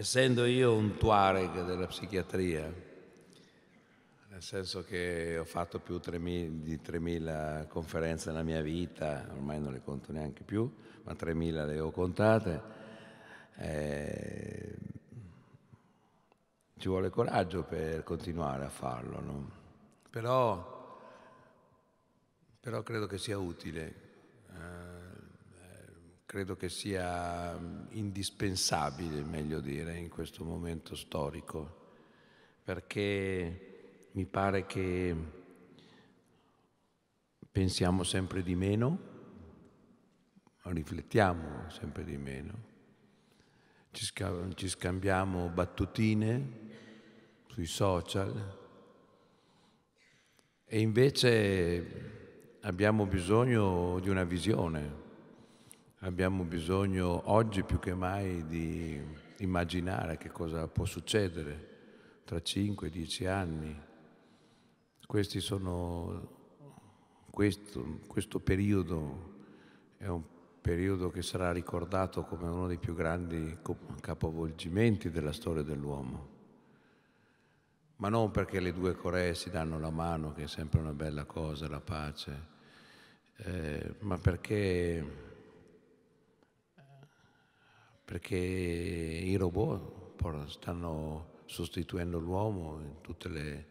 essendo io un tuareg della psichiatria, nel senso che ho fatto più di 3.000 conferenze nella mia vita, ormai non le conto neanche più, ma 3.000 le ho contate, eh, ci vuole coraggio per continuare a farlo, no? però, però credo che sia utile credo che sia mm, indispensabile, meglio dire, in questo momento storico, perché mi pare che pensiamo sempre di meno, riflettiamo sempre di meno, ci, scambiamo battutine sui social e invece abbiamo bisogno di una visione abbiamo bisogno oggi più che mai di immaginare che cosa può succedere tra 5-10 anni. Questi sono, questo, questo periodo è un periodo che sarà ricordato come uno dei più grandi capovolgimenti della storia dell'uomo. Ma non perché le due Coree si danno la mano, che è sempre una bella cosa, la pace, eh, ma perché perché i robot stanno sostituendo l'uomo in tutte le,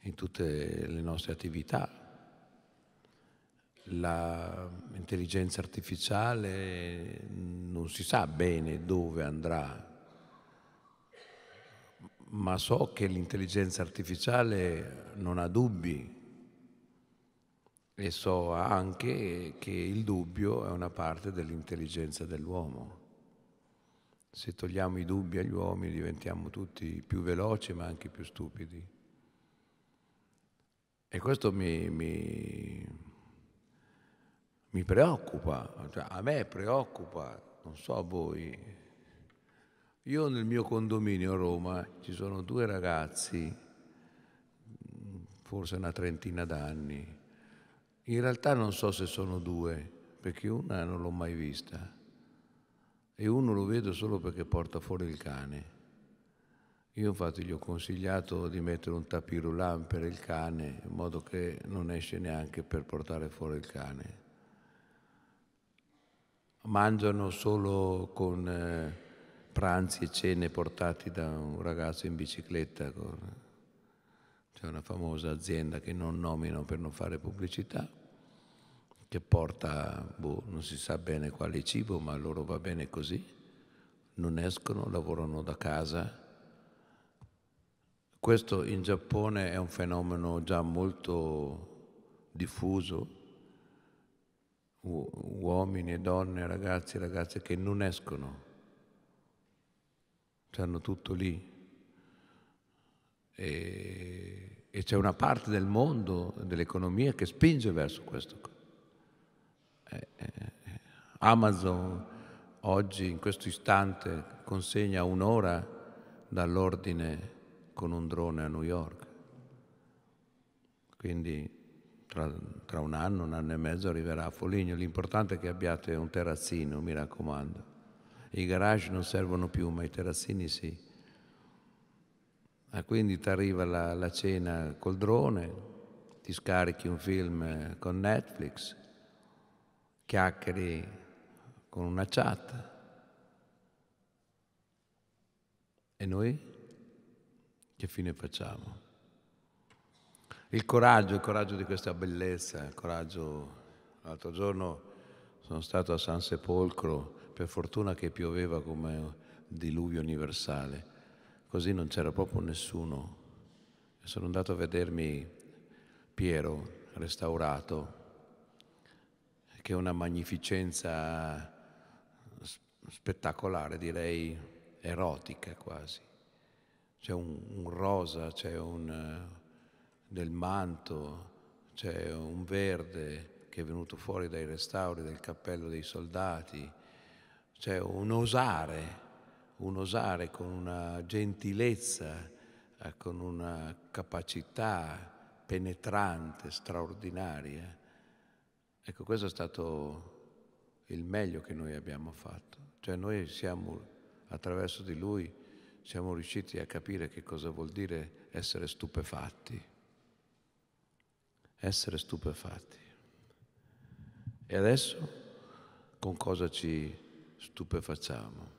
in tutte le nostre attività. L'intelligenza artificiale non si sa bene dove andrà, ma so che l'intelligenza artificiale non ha dubbi e so anche che il dubbio è una parte dell'intelligenza dell'uomo. Se togliamo i dubbi agli uomini diventiamo tutti più veloci ma anche più stupidi. E questo mi, mi, mi preoccupa, cioè, a me preoccupa, non so a voi. Io nel mio condominio a Roma ci sono due ragazzi, forse una trentina d'anni. In realtà non so se sono due, perché una non l'ho mai vista e uno lo vedo solo perché porta fuori il cane. Io infatti gli ho consigliato di mettere un tapirulan per il cane, in modo che non esce neanche per portare fuori il cane. Mangiano solo con eh, pranzi e cene portati da un ragazzo in bicicletta. C'è una famosa azienda che non nomino per non fare pubblicità che porta, boh, non si sa bene quale cibo, ma a loro va bene così, non escono, lavorano da casa. Questo in Giappone è un fenomeno già molto diffuso, uomini e donne, ragazzi e ragazze che non escono, hanno tutto lì. E, e c'è una parte del mondo, dell'economia che spinge verso questo. Eh, eh, Amazon oggi in questo istante consegna un'ora dall'ordine con un drone a New York. Quindi tra, tra, un anno, un anno e mezzo arriverà a Foligno. L'importante è che abbiate un terrazzino, mi raccomando. I garage non servono più, ma i terrazzini sì. Ah, quindi ti arriva la, la cena col drone, ti scarichi un film eh, con Netflix, chiacchieri con una chat. E noi che fine facciamo? Il coraggio, il coraggio di questa bellezza, il coraggio... L'altro giorno sono stato a San Sepolcro, per fortuna che pioveva come diluvio universale, così non c'era proprio nessuno. Sono andato a vedermi Piero, restaurato, che una magnificenza spettacolare, direi erotica quasi. C'è un, un rosa, c'è un, del manto, c'è un verde che è venuto fuori dai restauri del cappello dei soldati, c'è un osare, un osare con una gentilezza, eh, con una capacità penetrante, straordinaria Ecco, questo è stato il meglio che noi abbiamo fatto. Cioè noi siamo, attraverso di lui, siamo riusciti a capire che cosa vuol dire essere stupefatti. Essere stupefatti. E adesso con cosa ci stupefacciamo?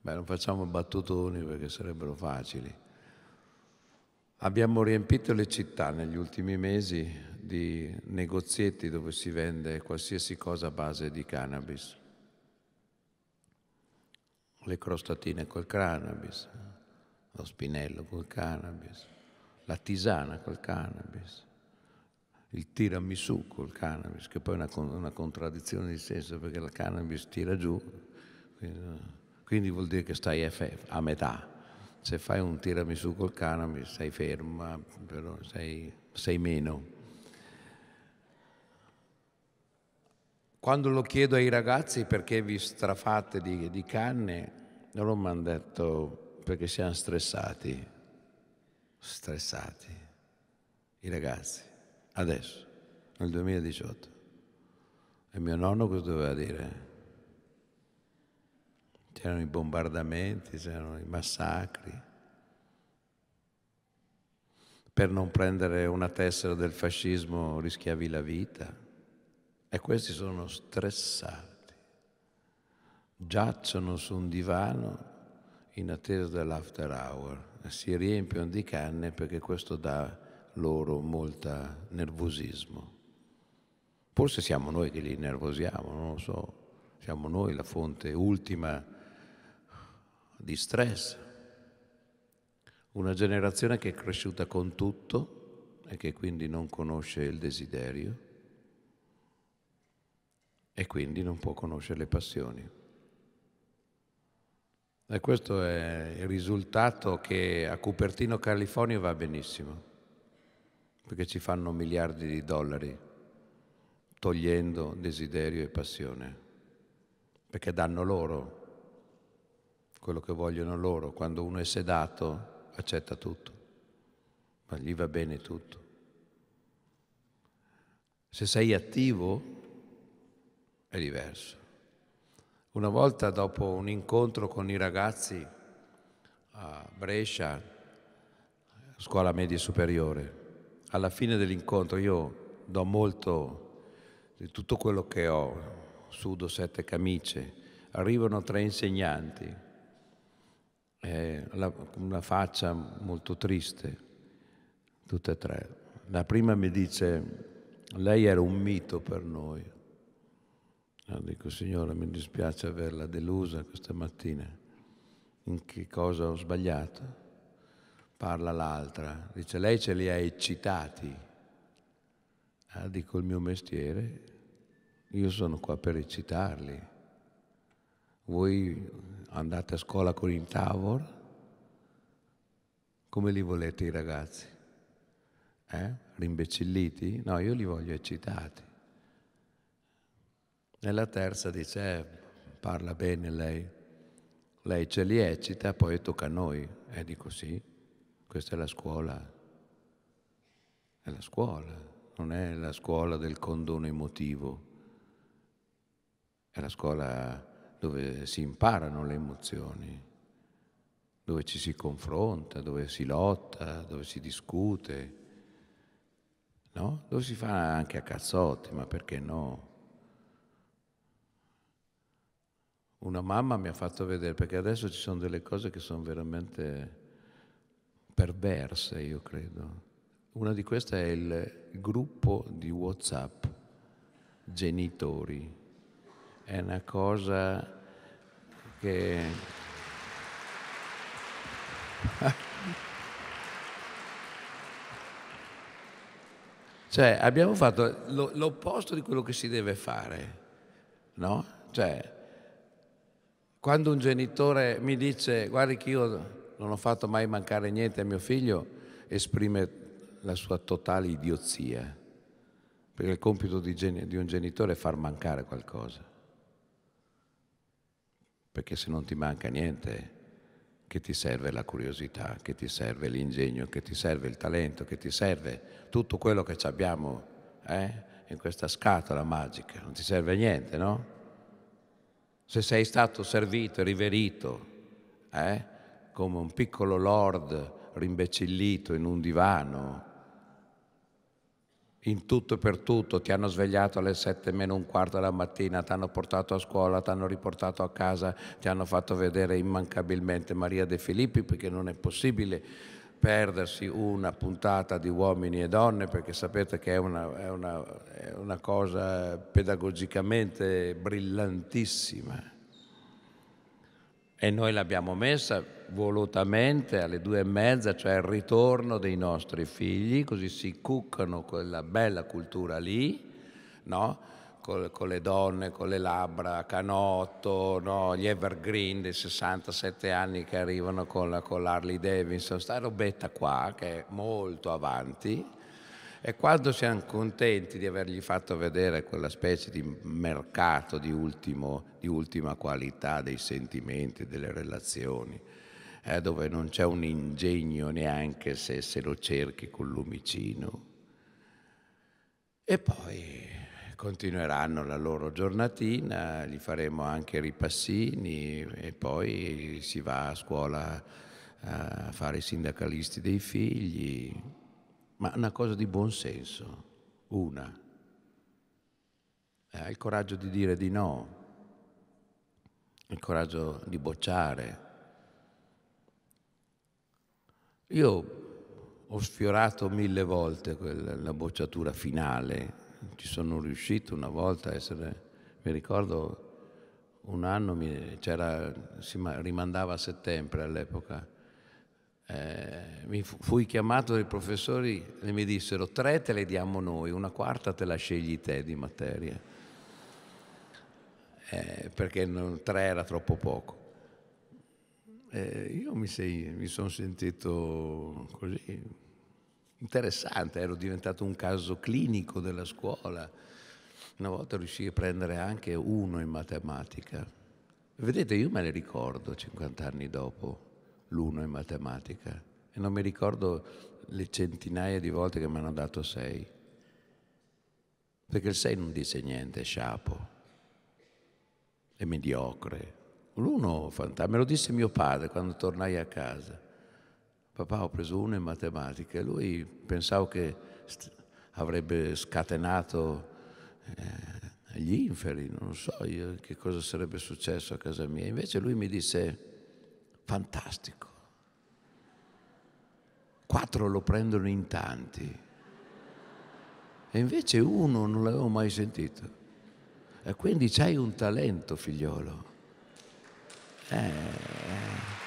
Beh, non facciamo battutoni perché sarebbero facili. Abbiamo riempito le città negli ultimi mesi di negozietti dove si vende qualsiasi cosa a base di cannabis. Le crostatine col cannabis, lo spinello col cannabis, la tisana col cannabis, il tiramisù col cannabis, che poi è una, una contraddizione di senso perché la cannabis tira giù, quindi, vuol dire che stai a metà se fai un tiramisù col cannabis sei ferma, però sei, sei meno. Quando lo chiedo ai ragazzi perché vi strafate di, di canne, loro mi hanno detto perché siamo stressati. Stressati. I ragazzi. Adesso, nel 2018. E mio nonno cosa doveva dire? C'erano i bombardamenti, c'erano i massacri. Per non prendere una tessera del fascismo rischiavi la vita. E questi sono stressati, giacciono su un divano in attesa dell'after hour, si riempiono di canne perché questo dà loro molto nervosismo. Forse siamo noi che li nervosiamo, non lo so, siamo noi la fonte ultima di stress. Una generazione che è cresciuta con tutto e che quindi non conosce il desiderio e quindi non può conoscere le passioni. E questo è il risultato che a Cupertino California va benissimo, perché ci fanno miliardi di dollari togliendo desiderio e passione, perché danno loro quello che vogliono loro. Quando uno è sedato accetta tutto, ma gli va bene tutto. Se sei attivo è diverso. Una volta dopo un incontro con i ragazzi a Brescia, scuola media superiore, alla fine dell'incontro io do molto di tutto quello che ho, sudo sette camicie, arrivano tre insegnanti, eh, una faccia molto triste, tutte e tre. La prima mi dice, lei era un mito per noi. No, dico, Signore, mi dispiace averla delusa questa mattina. In che cosa ho sbagliato? Parla l'altra, dice, lei ce li ha eccitati. Ah, dico, il mio mestiere, io sono qua per eccitarli. Voi andate a scuola con il tavolo? Come li volete i ragazzi? Eh? Rimbecilliti? No, io li voglio eccitati. Nella terza dice, eh, parla bene lei, lei ce li eccita, poi tocca a noi. E dico sì, questa è la scuola, è la scuola, non è la scuola del condono emotivo, è la scuola dove si imparano le emozioni, dove ci si confronta, dove si lotta, dove si discute, no? dove si fa anche a cazzotti, ma perché no? una mamma mi ha fatto vedere, perché adesso ci sono delle cose che sono veramente perverse, io credo. Una di queste è il gruppo di Whatsapp genitori. È una cosa che... cioè abbiamo fatto l'opposto di quello che si deve fare, no? Cioè, quando un genitore mi dice guardi che io non ho fatto mai mancare niente a mio figlio, esprime la sua totale idiozia, perché il compito di, di un genitore è far mancare qualcosa, perché se non ti manca niente che ti serve la curiosità, che ti serve l'ingegno, che ti serve il talento, che ti serve tutto quello che abbiamo eh, in questa scatola magica, non ti serve niente, no? Se sei stato servito e riverito eh, come un piccolo lord rimbecillito in un divano, in tutto e per tutto, ti hanno svegliato alle sette meno un quarto della mattina, ti hanno portato a scuola, ti hanno riportato a casa, ti hanno fatto vedere immancabilmente Maria De Filippi, perché non è possibile perdersi una puntata di uomini e donne perché sapete che è una, è una, è una cosa pedagogicamente brillantissima e noi l'abbiamo messa volutamente alle due e mezza, cioè al ritorno dei nostri figli, così si cuccano quella bella cultura lì, no? con, con, le donne, con le labbra, Canotto, no? gli Evergreen dei 67 anni che arrivano con, la, con l'Harley Davidson, sta robetta qua che è molto avanti e quando siamo contenti di avergli fatto vedere quella specie di mercato di, ultimo, di ultima qualità dei sentimenti, delle relazioni, eh, dove non c'è un ingegno neanche se, se lo cerchi con l'umicino. E poi continueranno la loro giornatina, gli faremo anche ripassini e poi si va a scuola eh, a fare i sindacalisti dei figli, ma una cosa di buon senso, una. Eh, ha il coraggio di dire di no, il coraggio di bocciare. Io ho sfiorato mille volte quella, la bocciatura finale ci sono riuscito una volta a essere, mi ricordo un anno mi, si rimandava a settembre all'epoca, eh, fui chiamato dai professori e mi dissero tre te le diamo noi, una quarta te la scegli te di materia, eh, perché non, tre era troppo poco. Eh, io mi, mi sono sentito così, interessante, eh, ero diventato un caso clinico della scuola. Una volta riuscii a prendere anche uno in matematica. Vedete, io me ne ricordo 50 anni dopo l'uno in matematica e non mi ricordo le centinaia di volte che mi hanno dato sei. Perché il sei non dice niente, è sciapo, è mediocre. L'uno, fantasma, me lo disse mio padre quando tornai a casa papà ho preso uno in matematica e lui pensavo che avrebbe scatenato eh, gli inferi, non so io che cosa sarebbe successo a casa mia. Invece lui mi disse, fantastico, quattro lo prendono in tanti e invece uno non l'avevo mai sentito. E quindi c'hai un talento, figliolo. Eh, eh.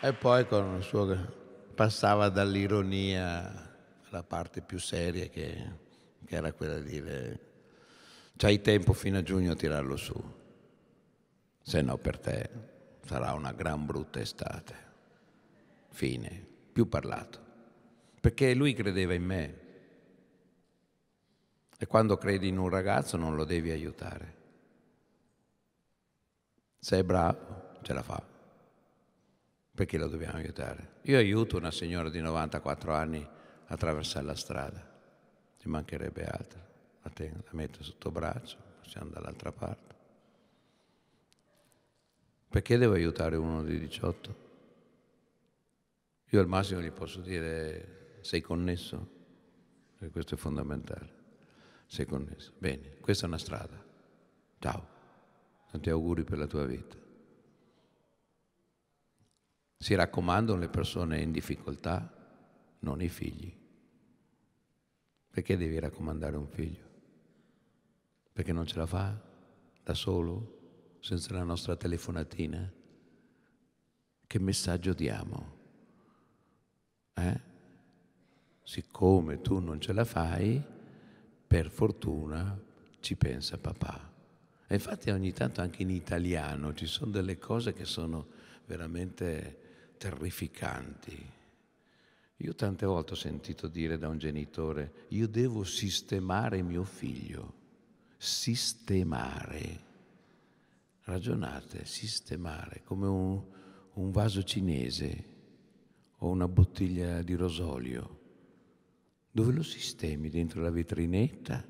E poi con il suo, passava dall'ironia alla parte più seria che, che era quella di dire c'hai tempo fino a giugno a tirarlo su, se no per te sarà una gran brutta estate. Fine, più parlato. Perché lui credeva in me. E quando credi in un ragazzo non lo devi aiutare. Se è bravo, ce la fa perché lo dobbiamo aiutare. Io aiuto una signora di 94 anni a attraversare la strada, ci mancherebbe altro, la, tengo, la metto sotto braccio, passiamo dall'altra parte. Perché devo aiutare uno di 18? Io al massimo gli posso dire sei connesso, perché questo è fondamentale. Sei connesso. Bene, questa è una strada. Ciao, tanti auguri per la tua vita. Si raccomandano le persone in difficoltà, non i figli. Perché devi raccomandare un figlio? Perché non ce la fa da solo, senza la nostra telefonatina? Che messaggio diamo? Eh? Siccome tu non ce la fai, per fortuna ci pensa papà. E infatti ogni tanto anche in italiano ci sono delle cose che sono veramente terrificanti. Io tante volte ho sentito dire da un genitore, io devo sistemare mio figlio, sistemare. Ragionate, sistemare come un, un vaso cinese o una bottiglia di rosolio. Dove lo sistemi? Dentro la vetrinetta?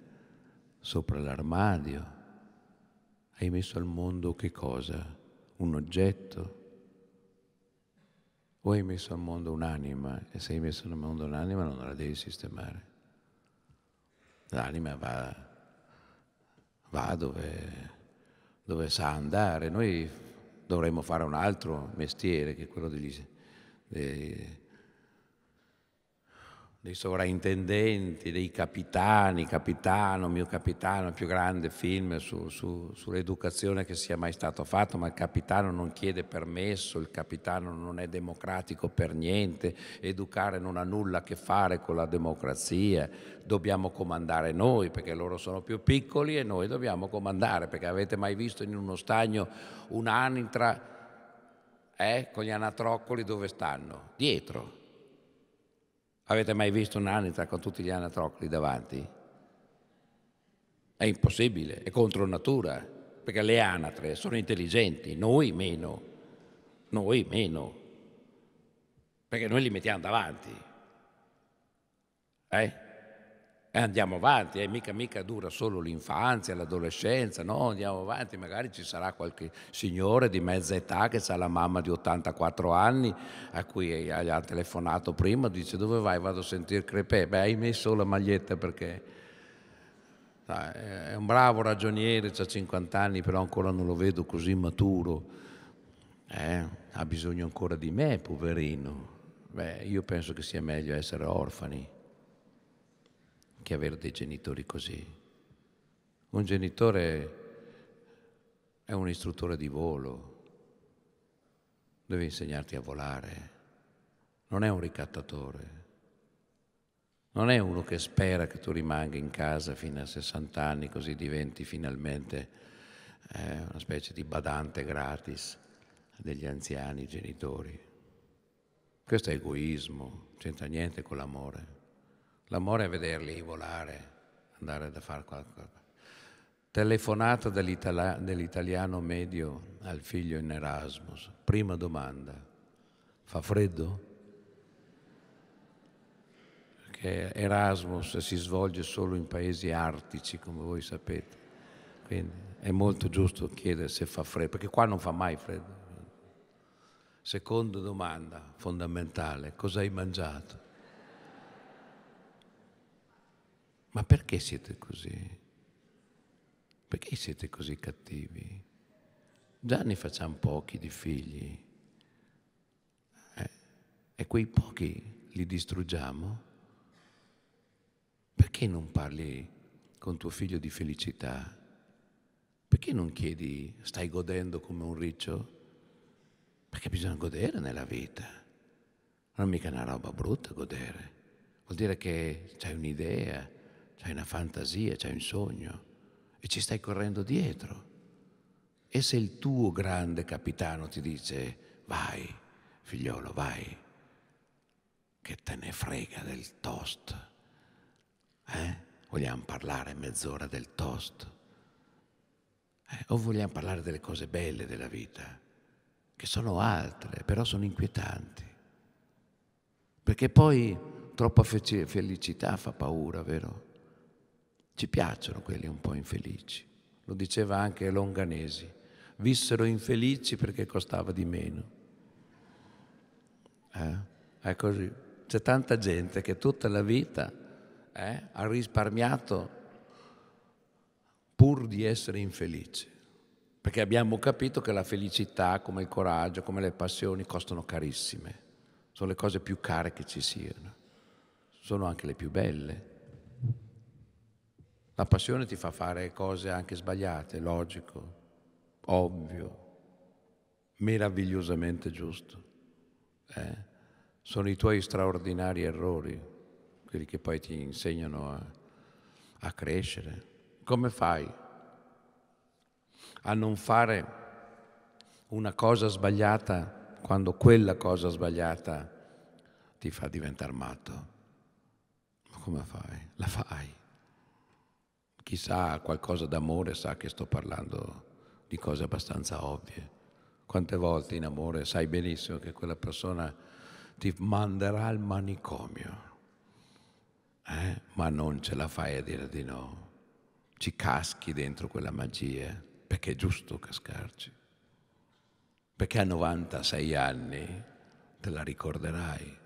Sopra l'armadio? Hai messo al mondo che cosa? Un oggetto? o hai messo al mondo un'anima e se hai messo al mondo un'anima non la devi sistemare. L'anima va, va dove, dove, sa andare. Noi dovremmo fare un altro mestiere che è quello degli, dei, dei sovraintendenti, dei capitani, capitano, mio capitano, il più grande film su, su, sull'educazione che sia mai stato fatto, ma il capitano non chiede permesso, il capitano non è democratico per niente, educare non ha nulla a che fare con la democrazia, dobbiamo comandare noi perché loro sono più piccoli e noi dobbiamo comandare, perché avete mai visto in uno stagno un'anitra eh, con gli anatroccoli dove stanno? Dietro Avete mai visto un'anitra con tutti gli anatrocli davanti? È impossibile, è contro natura, perché le anatre sono intelligenti, noi meno, noi meno, perché noi li mettiamo davanti. Eh? e eh, andiamo avanti, eh, mica, mica dura solo l'infanzia, l'adolescenza, no, andiamo avanti, magari ci sarà qualche signore di mezza età che sa la mamma di 84 anni a cui ha telefonato prima, dice dove vai, vado a sentire Crepè, beh hai messo la maglietta perché è un bravo ragioniere, ha 50 anni, però ancora non lo vedo così maturo, eh, ha bisogno ancora di me, poverino. Beh, io penso che sia meglio essere orfani che avere dei genitori così. Un genitore è un istruttore di volo, deve insegnarti a volare, non è un ricattatore, non è uno che spera che tu rimanga in casa fino a 60 anni così diventi finalmente eh, una specie di badante gratis degli anziani genitori. Questo è egoismo, c'entra niente con l'amore. L'amore è vederli volare, andare da fare qualcosa. Telefonata dell'itala- dell'italiano medio al figlio in Erasmus. Prima domanda. Fa freddo? Perché Erasmus si svolge solo in paesi artici, come voi sapete. Quindi è molto giusto chiedere se fa freddo, perché qua non fa mai freddo. Seconda domanda fondamentale, cosa hai mangiato? Ma perché siete così? Perché siete così cattivi? Già ne facciamo pochi di figli. Eh? E quei pochi li distruggiamo? Perché non parli con tuo figlio di felicità? Perché non chiedi stai godendo come un riccio? Perché bisogna godere nella vita. Non è mica una roba brutta godere. Vuol dire che c'hai un'idea, C'hai una fantasia, c'è un sogno e ci stai correndo dietro. E se il tuo grande capitano ti dice vai, figliolo, vai, che te ne frega del toast? Eh? Vogliamo parlare mezz'ora del toast? Eh? O vogliamo parlare delle cose belle della vita, che sono altre, però sono inquietanti. Perché poi troppa felicità fa paura, vero? Ci piacciono quelli un po' infelici. Lo diceva anche Longanesi. Vissero infelici perché costava di meno. Eh? È così. C'è tanta gente che tutta la vita eh, ha risparmiato pur di essere infelice, perché abbiamo capito che la felicità, come il coraggio, come le passioni, costano carissime, sono le cose più care che ci siano, sono anche le più belle. La passione ti fa fare cose anche sbagliate, logico, ovvio, meravigliosamente giusto. Eh? Sono i tuoi straordinari errori, quelli che poi ti insegnano a, a crescere. Come fai a non fare una cosa sbagliata quando quella cosa sbagliata ti fa diventare matto? Ma come fai? La fai chi sa qualcosa d'amore sa che sto parlando di cose abbastanza ovvie. Quante volte in amore sai benissimo che quella persona ti manderà al manicomio, eh? ma non ce la fai a dire di no. Ci caschi dentro quella magia, perché è giusto cascarci. Perché a 96 anni te la ricorderai,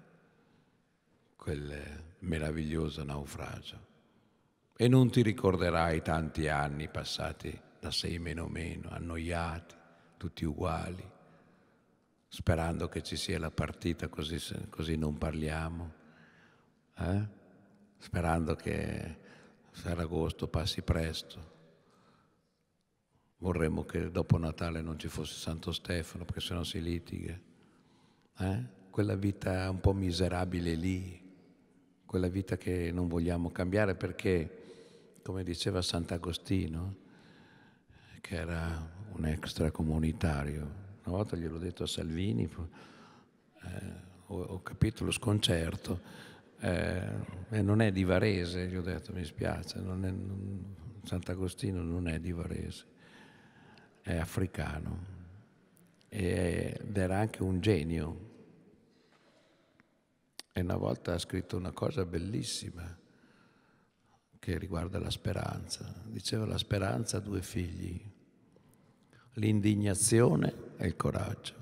quel meraviglioso naufragio e non ti ricorderai tanti anni passati da sei meno meno, annoiati, tutti uguali, sperando che ci sia la partita così, così non parliamo, eh? sperando che Ferragosto passi presto. Vorremmo che dopo Natale non ci fosse Santo Stefano perché sennò si litiga. Eh? Quella vita un po' miserabile lì, quella vita che non vogliamo cambiare perché come diceva Sant'Agostino, che era un extracomunitario, una volta gliel'ho detto a Salvini, eh, ho, ho, capito lo sconcerto, eh, non è di Varese, gli ho detto, mi spiace, non è, non, Sant'Agostino non è di Varese, è africano è, ed era anche un genio. E una volta ha scritto una cosa bellissima che riguarda la speranza. Diceva la speranza ha due figli, l'indignazione e il coraggio.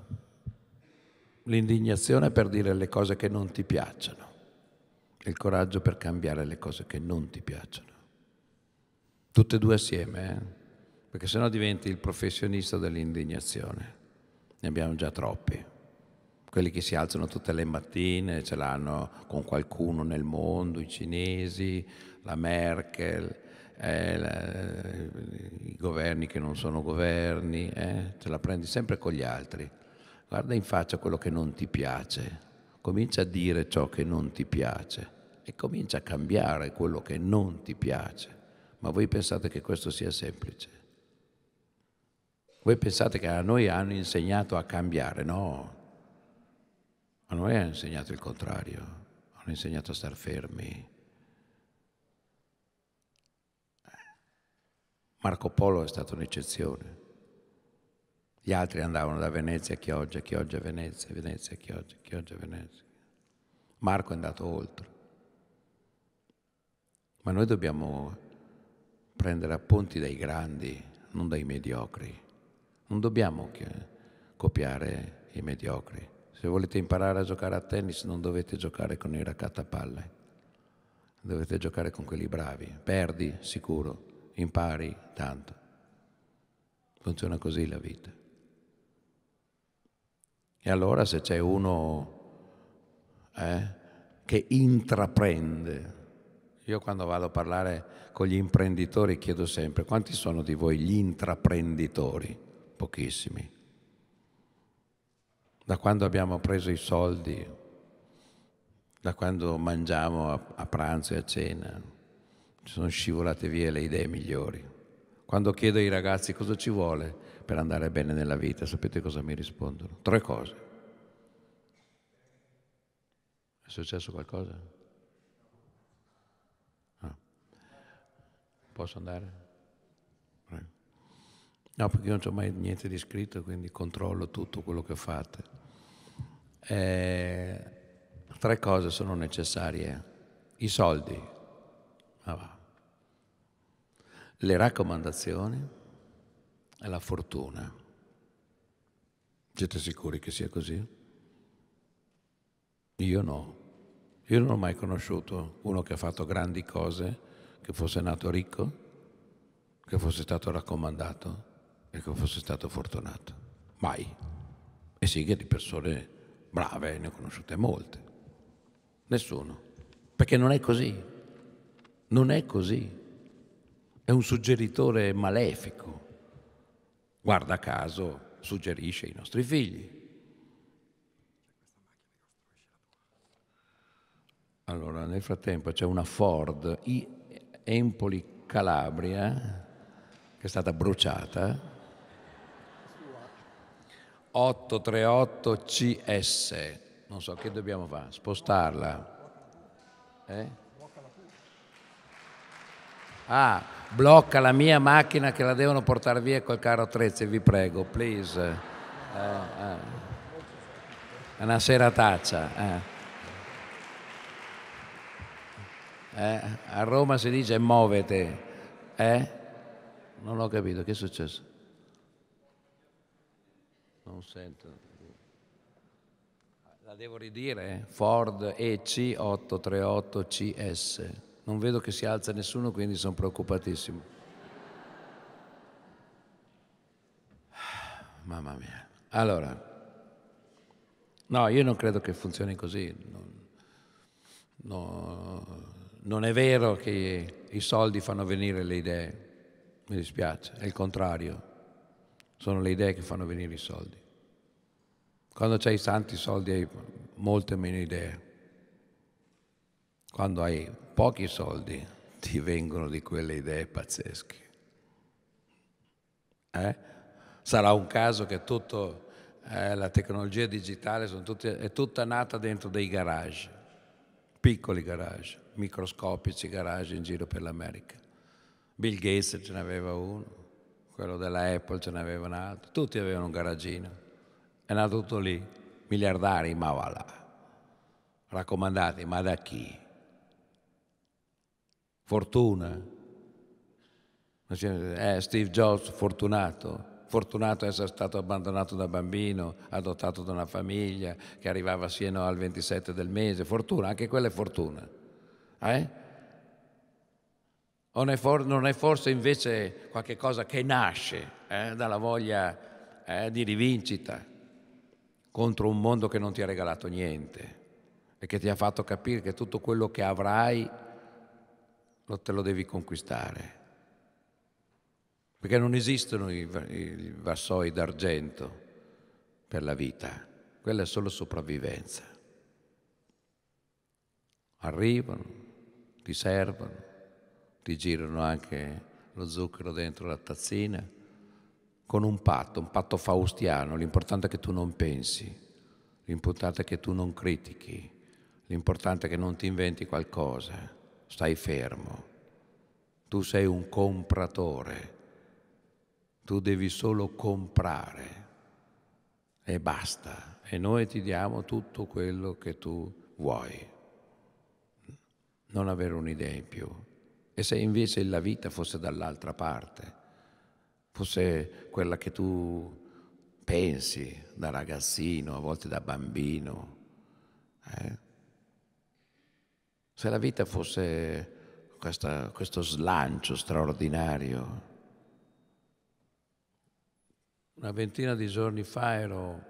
L'indignazione per dire le cose che non ti piacciono e il coraggio per cambiare le cose che non ti piacciono. Tutte e due assieme, eh? perché sennò diventi il professionista dell'indignazione. Ne abbiamo già troppi. Quelli che si alzano tutte le mattine, ce l'hanno con qualcuno nel mondo, i cinesi, la Merkel, eh, la, i governi che non sono governi, eh, te la prendi sempre con gli altri. Guarda in faccia quello che non ti piace, comincia a dire ciò che non ti piace e comincia a cambiare quello che non ti piace. Ma voi pensate che questo sia semplice? Voi pensate che a noi hanno insegnato a cambiare? No, a noi hanno insegnato il contrario, hanno insegnato a star fermi, Marco Polo è stato un'eccezione. Gli altri andavano da Venezia a Chioggia, Chioggia a Venezia, Venezia a Chioggia, Chioggia a Venezia. Marco è andato oltre. Ma noi dobbiamo prendere appunti dai grandi, non dai mediocri. Non dobbiamo copiare i mediocri. Se volete imparare a giocare a tennis non dovete giocare con i raccattapalle, dovete giocare con quelli bravi. Perdi, sicuro, impari tanto. Funziona così la vita. E allora se c'è uno eh, che intraprende, io quando vado a parlare con gli imprenditori chiedo sempre quanti sono di voi gli intraprenditori? Pochissimi. Da quando abbiamo preso i soldi, da quando mangiamo a, a pranzo e a cena, sono scivolate via le idee migliori. Quando chiedo ai ragazzi cosa ci vuole per andare bene nella vita, sapete cosa mi rispondono? Tre cose. È successo qualcosa? No. Posso andare? No, perché io non ho mai niente di scritto, quindi controllo tutto quello che fate. Eh, tre cose sono necessarie. I soldi, ma ah, va. Le raccomandazioni e la fortuna. Siete sicuri che sia così? Io no. Io non ho mai conosciuto uno che ha fatto grandi cose, che fosse nato ricco, che fosse stato raccomandato e che fosse stato fortunato. Mai. E sì che di persone brave ne ho conosciute molte. Nessuno. Perché non è così. Non è così. È un suggeritore malefico. Guarda caso, suggerisce ai nostri figli. Allora, nel frattempo c'è una Ford I Empoli Calabria eh, che è stata bruciata. 838 CS. Non so che dobbiamo fare, spostarla. Eh? Ah, blocca la mia macchina che la devono portare via col caro attrezzi, vi prego, please. Eh, eh. Una serataccia. Eh. eh. a Roma si dice muovete. Eh? Non ho capito, che è successo? Non sento. La devo ridire? Ford EC838CS. Non vedo che si alza nessuno, quindi sono preoccupatissimo. Mamma mia. Allora, no, io non credo che funzioni così. Non, no, non è vero che i soldi fanno venire le idee. Mi dispiace, è il contrario. Sono le idee che fanno venire i soldi. Quando c'hai tanti soldi hai molte meno idee. Quando hai pochi soldi ti vengono di quelle idee pazzesche. Eh? Sarà un caso che tutto, eh, la tecnologia digitale tutte, è tutta nata dentro dei garage, piccoli garage, microscopici garage in giro per l'America. Bill Gates ce n'aveva uno, quello della Apple ce n'aveva un altro, tutti avevano un garagino. È nato tutto lì, miliardari, ma va là. Raccomandati, ma da chi? fortuna. Eh, Steve Jobs, fortunato, fortunato essere stato abbandonato da bambino, adottato da una famiglia che arrivava sino al 27 del mese, fortuna, anche quella è fortuna. Eh? O non è forse invece qualcosa che nasce eh, dalla voglia eh, di rivincita contro un mondo che non ti ha regalato niente e che ti ha fatto capire che tutto quello che avrai lo te lo devi conquistare. Perché non esistono i, i vassoi d'argento per la vita, quella è solo sopravvivenza. Arrivano, ti servono, ti girano anche lo zucchero dentro la tazzina, con un patto, un patto faustiano, l'importante è che tu non pensi, l'importante è che tu non critichi, l'importante è che non ti inventi qualcosa stai fermo. Tu sei un compratore, tu devi solo comprare e basta. E noi ti diamo tutto quello che tu vuoi. Non avere un'idea in più. E se invece la vita fosse dall'altra parte, fosse quella che tu pensi da ragazzino, a volte da bambino, eh? Se la vita fosse questa, questo slancio straordinario. Una ventina di giorni fa ero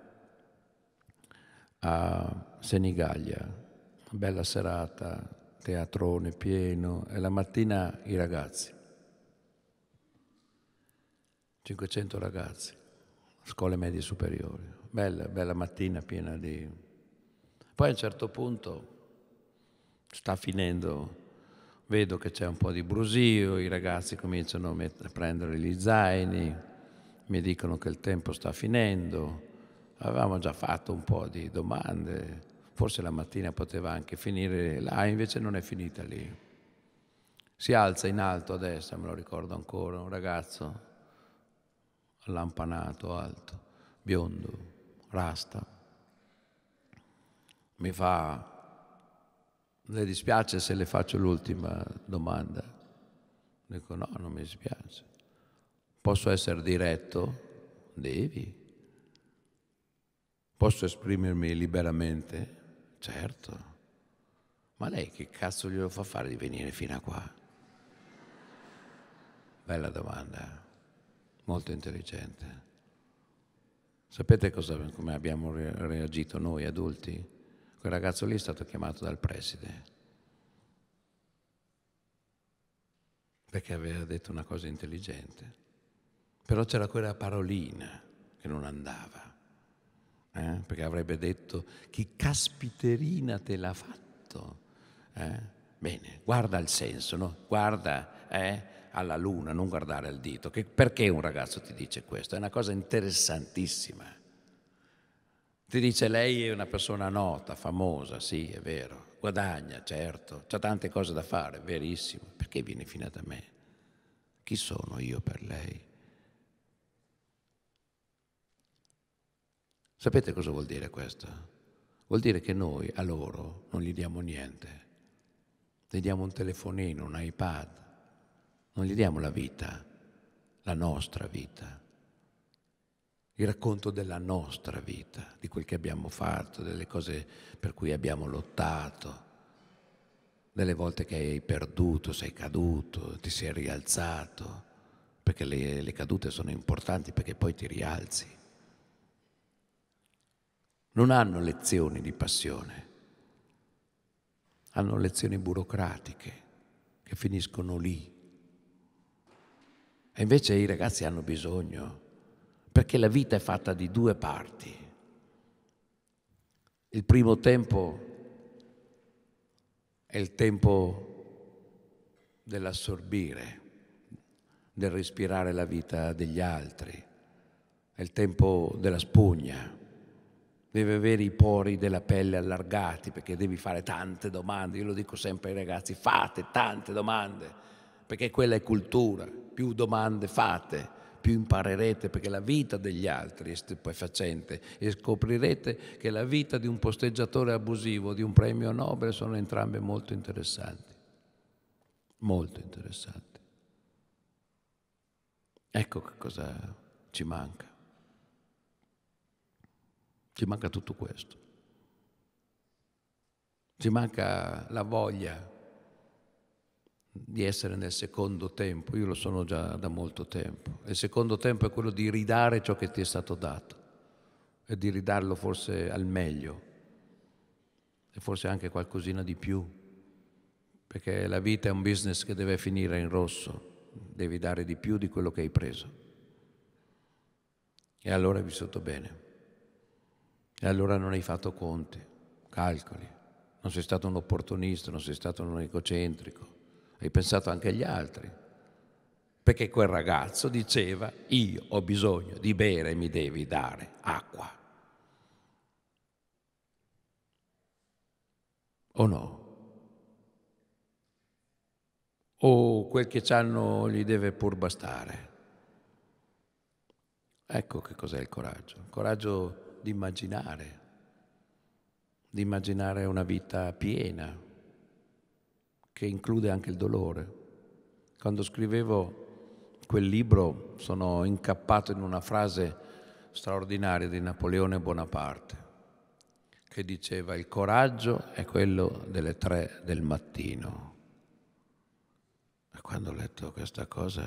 a Senigallia, bella serata, teatrone pieno e la mattina i ragazzi, 500 ragazzi, scuole medie superiori, bella, bella mattina piena di... Poi a un certo punto sta finendo, vedo che c'è un po' di brusio, i ragazzi cominciano a, met- a prendere gli zaini, mi dicono che il tempo sta finendo, avevamo già fatto un po' di domande, forse la mattina poteva anche finire là, invece non è finita lì. Si alza in alto a destra, me lo ricordo ancora, un ragazzo allampanato, alto, biondo, rasta. Mi fa, le dispiace se le faccio l'ultima domanda? Dico no, non mi dispiace. Posso essere diretto? Devi. Posso esprimermi liberamente? Certo. Ma lei che cazzo glielo fa fare di venire fino a qua? Bella domanda, molto intelligente. Sapete come abbiamo reagito noi adulti? Quel ragazzo lì è stato chiamato dal preside perché aveva detto una cosa intelligente. Però c'era quella parolina che non andava, eh? perché avrebbe detto chi caspiterina te l'ha fatto. Eh? Bene, guarda il senso, no? guarda eh, alla luna, non guardare al dito. Che, perché un ragazzo ti dice questo? È una cosa interessantissima. Ti dice lei è una persona nota, famosa, sì, è vero, guadagna, certo, ha tante cose da fare, verissimo, perché viene fino da me? Chi sono io per lei? Sapete cosa vuol dire questo? Vuol dire che noi a loro non gli diamo niente, gli diamo un telefonino, un iPad, non gli diamo la vita, la nostra vita il racconto della nostra vita, di quel che abbiamo fatto, delle cose per cui abbiamo lottato, delle volte che hai perduto, sei caduto, ti sei rialzato, perché le, le cadute sono importanti perché poi ti rialzi. Non hanno lezioni di passione, hanno lezioni burocratiche che finiscono lì. E invece i ragazzi hanno bisogno perché la vita è fatta di due parti. Il primo tempo è il tempo dell'assorbire, del respirare la vita degli altri, è il tempo della spugna. Devi avere i pori della pelle allargati perché devi fare tante domande. Io lo dico sempre ai ragazzi, fate tante domande perché quella è cultura, più domande fate più imparerete, perché la vita degli altri è stupefacente e scoprirete che la vita di un posteggiatore abusivo, di un premio Nobel, sono entrambe molto interessanti. Molto interessanti. Ecco che cosa ci manca. Ci manca tutto questo. Ci manca la voglia di essere nel secondo tempo, io lo sono già da molto tempo. Il secondo tempo è quello di ridare ciò che ti è stato dato e di ridarlo forse al meglio e forse anche qualcosina di più, perché la vita è un business che deve finire in rosso, devi dare di più di quello che hai preso. E allora hai vissuto bene. E allora non hai fatto conti, calcoli, non sei stato un opportunista, non sei stato un egocentrico hai pensato anche agli altri. Perché quel ragazzo diceva, io ho bisogno di bere, mi devi dare acqua. O no? O quel che c'hanno gli deve pur bastare. Ecco che cos'è il coraggio. Il coraggio di immaginare, di immaginare una vita piena, che include anche il dolore. Quando scrivevo quel libro sono incappato in una frase straordinaria di Napoleone Bonaparte, che diceva il coraggio è quello delle tre del mattino. E quando ho letto questa cosa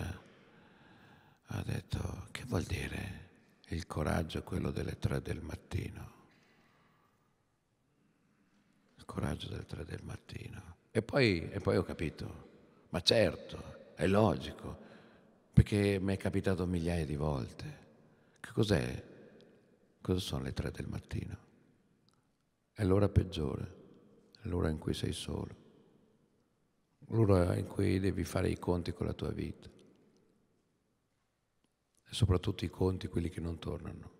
ha detto che vuol dire il coraggio è quello delle tre del mattino? Il coraggio delle tre del mattino. E poi, e poi ho capito, ma certo, è logico, perché mi è capitato migliaia di volte. Che cos'è? Cosa sono le tre del mattino? È l'ora peggiore, è l'ora in cui sei solo, l'ora in cui devi fare i conti con la tua vita e soprattutto i conti, quelli che non tornano.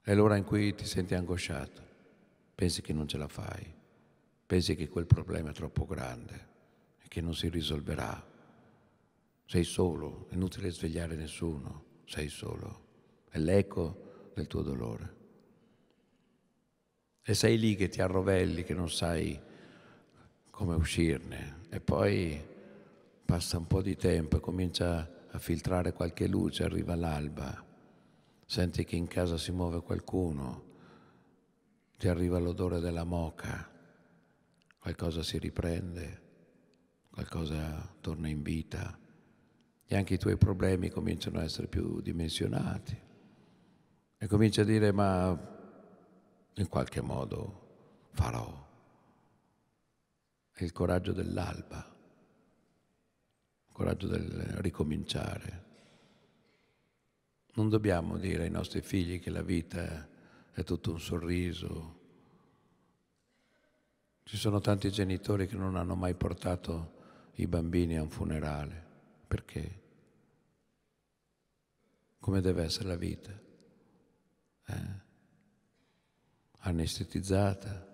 È l'ora in cui ti senti angosciato, pensi che non ce la fai pensi che quel problema è troppo grande e che non si risolverà. Sei solo, è inutile svegliare nessuno, sei solo. È l'eco del tuo dolore. E sei lì che ti arrovelli, che non sai come uscirne. E poi passa un po' di tempo e comincia a filtrare qualche luce, arriva l'alba, senti che in casa si muove qualcuno, ti arriva l'odore della moca qualcosa si riprende, qualcosa torna in vita e anche i tuoi problemi cominciano a essere più dimensionati e cominci a dire ma in qualche modo farò. È il coraggio dell'alba, il coraggio del ricominciare. Non dobbiamo dire ai nostri figli che la vita è tutto un sorriso, ci sono tanti genitori che non hanno mai portato i bambini a un funerale. Perché? Come deve essere la vita? Eh? Anestetizzata,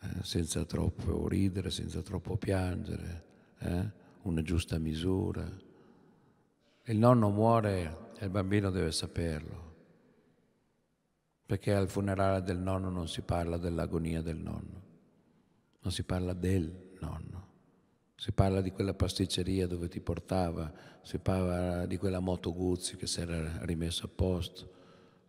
eh? senza troppo ridere, senza troppo piangere, eh? una giusta misura. Il nonno muore e il bambino deve saperlo perché al funerale del nonno non si parla dell'agonia del nonno, non si parla del nonno, si parla di quella pasticceria dove ti portava, si parla di quella moto Guzzi che si era rimessa a posto,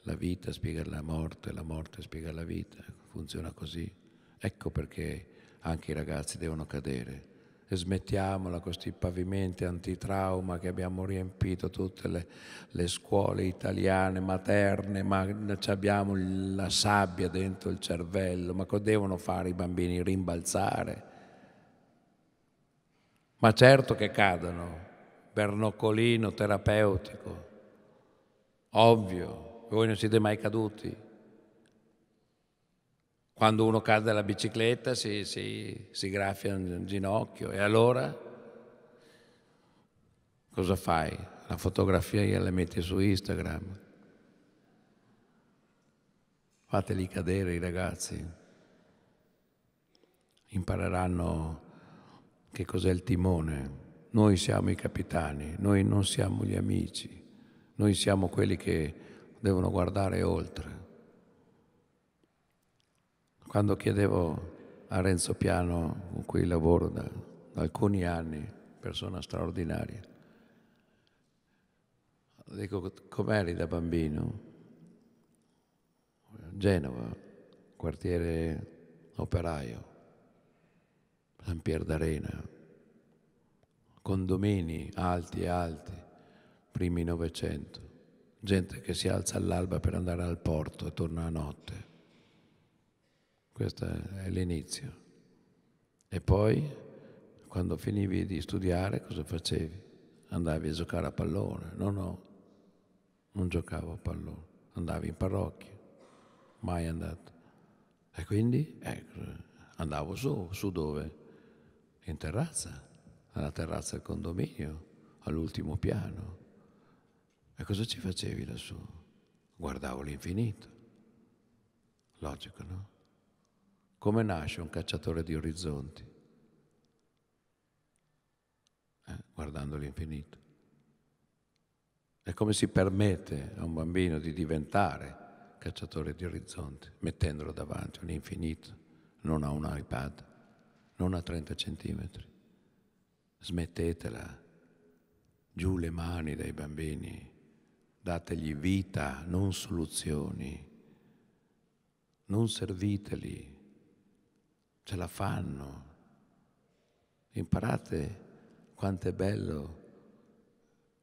la vita spiega la morte, la morte spiega la vita, funziona così. Ecco perché anche i ragazzi devono cadere smettiamola con questi pavimenti antitrauma che abbiamo riempito tutte le, le scuole italiane, materne, ma abbiamo la sabbia dentro il cervello, ma cosa devono fare i bambini? Rimbalzare. Ma certo che cadono, bernoccolino terapeutico, ovvio, voi non siete mai caduti. Quando uno cade dalla bicicletta si, si, si graffia un ginocchio e allora cosa fai? La fotografia gliela metti su Instagram. Fateli cadere i ragazzi. Impareranno che cos'è il timone. Noi siamo i capitani, noi non siamo gli amici, noi siamo quelli che devono guardare oltre. Quando chiedevo a Renzo Piano, con cui lavoro da, da alcuni anni, persona straordinaria, dico com'eri da bambino? Genova, quartiere operaio, San Pier d'Arena, condomini alti e alti, primi Novecento, gente che si alza all'alba per andare al porto e torna a notte. Questo è l'inizio. E poi, quando finivi di studiare, cosa facevi? Andavi a giocare a pallone? No, no, non giocavo a pallone. Andavi in parrocchia? Mai andato. E quindi, ecco, andavo su. Su dove? In terrazza, alla terrazza del condominio, all'ultimo piano. E cosa ci facevi lassù? Guardavo l'infinito. Logico, no? Come nasce un cacciatore di orizzonti? Eh, guardando l'infinito. E come si permette a un bambino di diventare cacciatore di orizzonti, mettendolo davanti all'infinito, non a un iPad, non a 30 centimetri. Smettetela, giù le mani dai bambini, dategli vita, non soluzioni, non serviteli ce la fanno. Imparate quanto è bello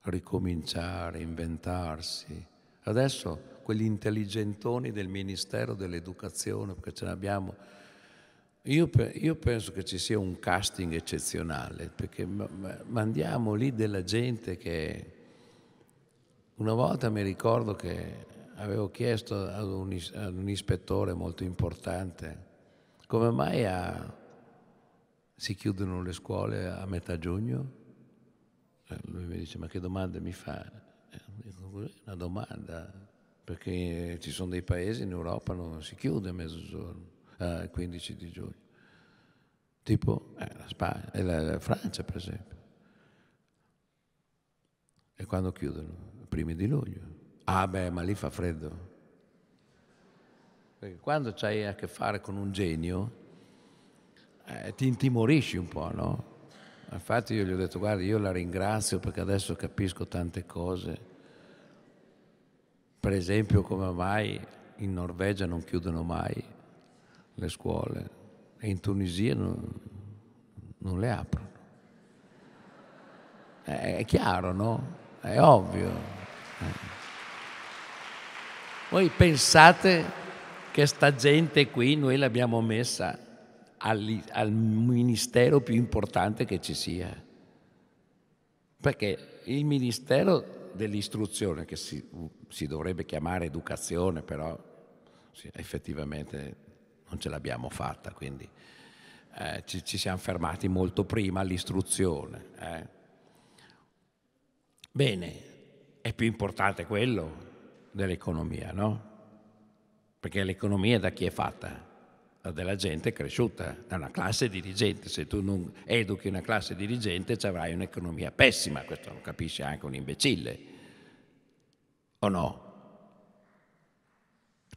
ricominciare, inventarsi. Adesso quegli intelligentoni del Ministero dell'Educazione, perché ce ne abbiamo. Io, io, penso che ci sia un casting eccezionale, perché mandiamo lì della gente che... Una volta mi ricordo che avevo chiesto ad un, ad un ispettore molto importante, come mai a... si chiudono le scuole a metà giugno? Eh, lui mi dice, ma che domande mi fa? Una domanda, perché ci sono dei paesi in Europa non si chiude a mezzogiorno, a eh, 15 di giugno. Tipo eh, la, Spagna, eh, la, la Francia, per esempio. E quando chiudono? Primi di luglio. Ah beh, ma lì fa freddo quando hai a che fare con un genio, eh, ti intimorisci un po', no? Infatti io gli ho detto, guarda, io la ringrazio perché adesso capisco tante cose. Per esempio, come mai in Norvegia non chiudono mai le scuole e in Tunisia non, non le aprono. Eh, è chiaro, no? È ovvio. Eh. Voi pensate che sta gente qui noi l'abbiamo messa al, al ministero più importante che ci sia. Perché il ministero dell'istruzione, che si, si dovrebbe chiamare educazione, però sì, effettivamente non ce l'abbiamo fatta, quindi eh, ci, ci, siamo fermati molto prima all'istruzione. Eh. Bene, è più importante quello dell'economia, no? perché l'economia da chi è fatta? Da Della gente cresciuta, da una classe dirigente. Se tu non educhi una classe dirigente ci avrai un'economia pessima, questo lo capisce anche un imbecille. O no?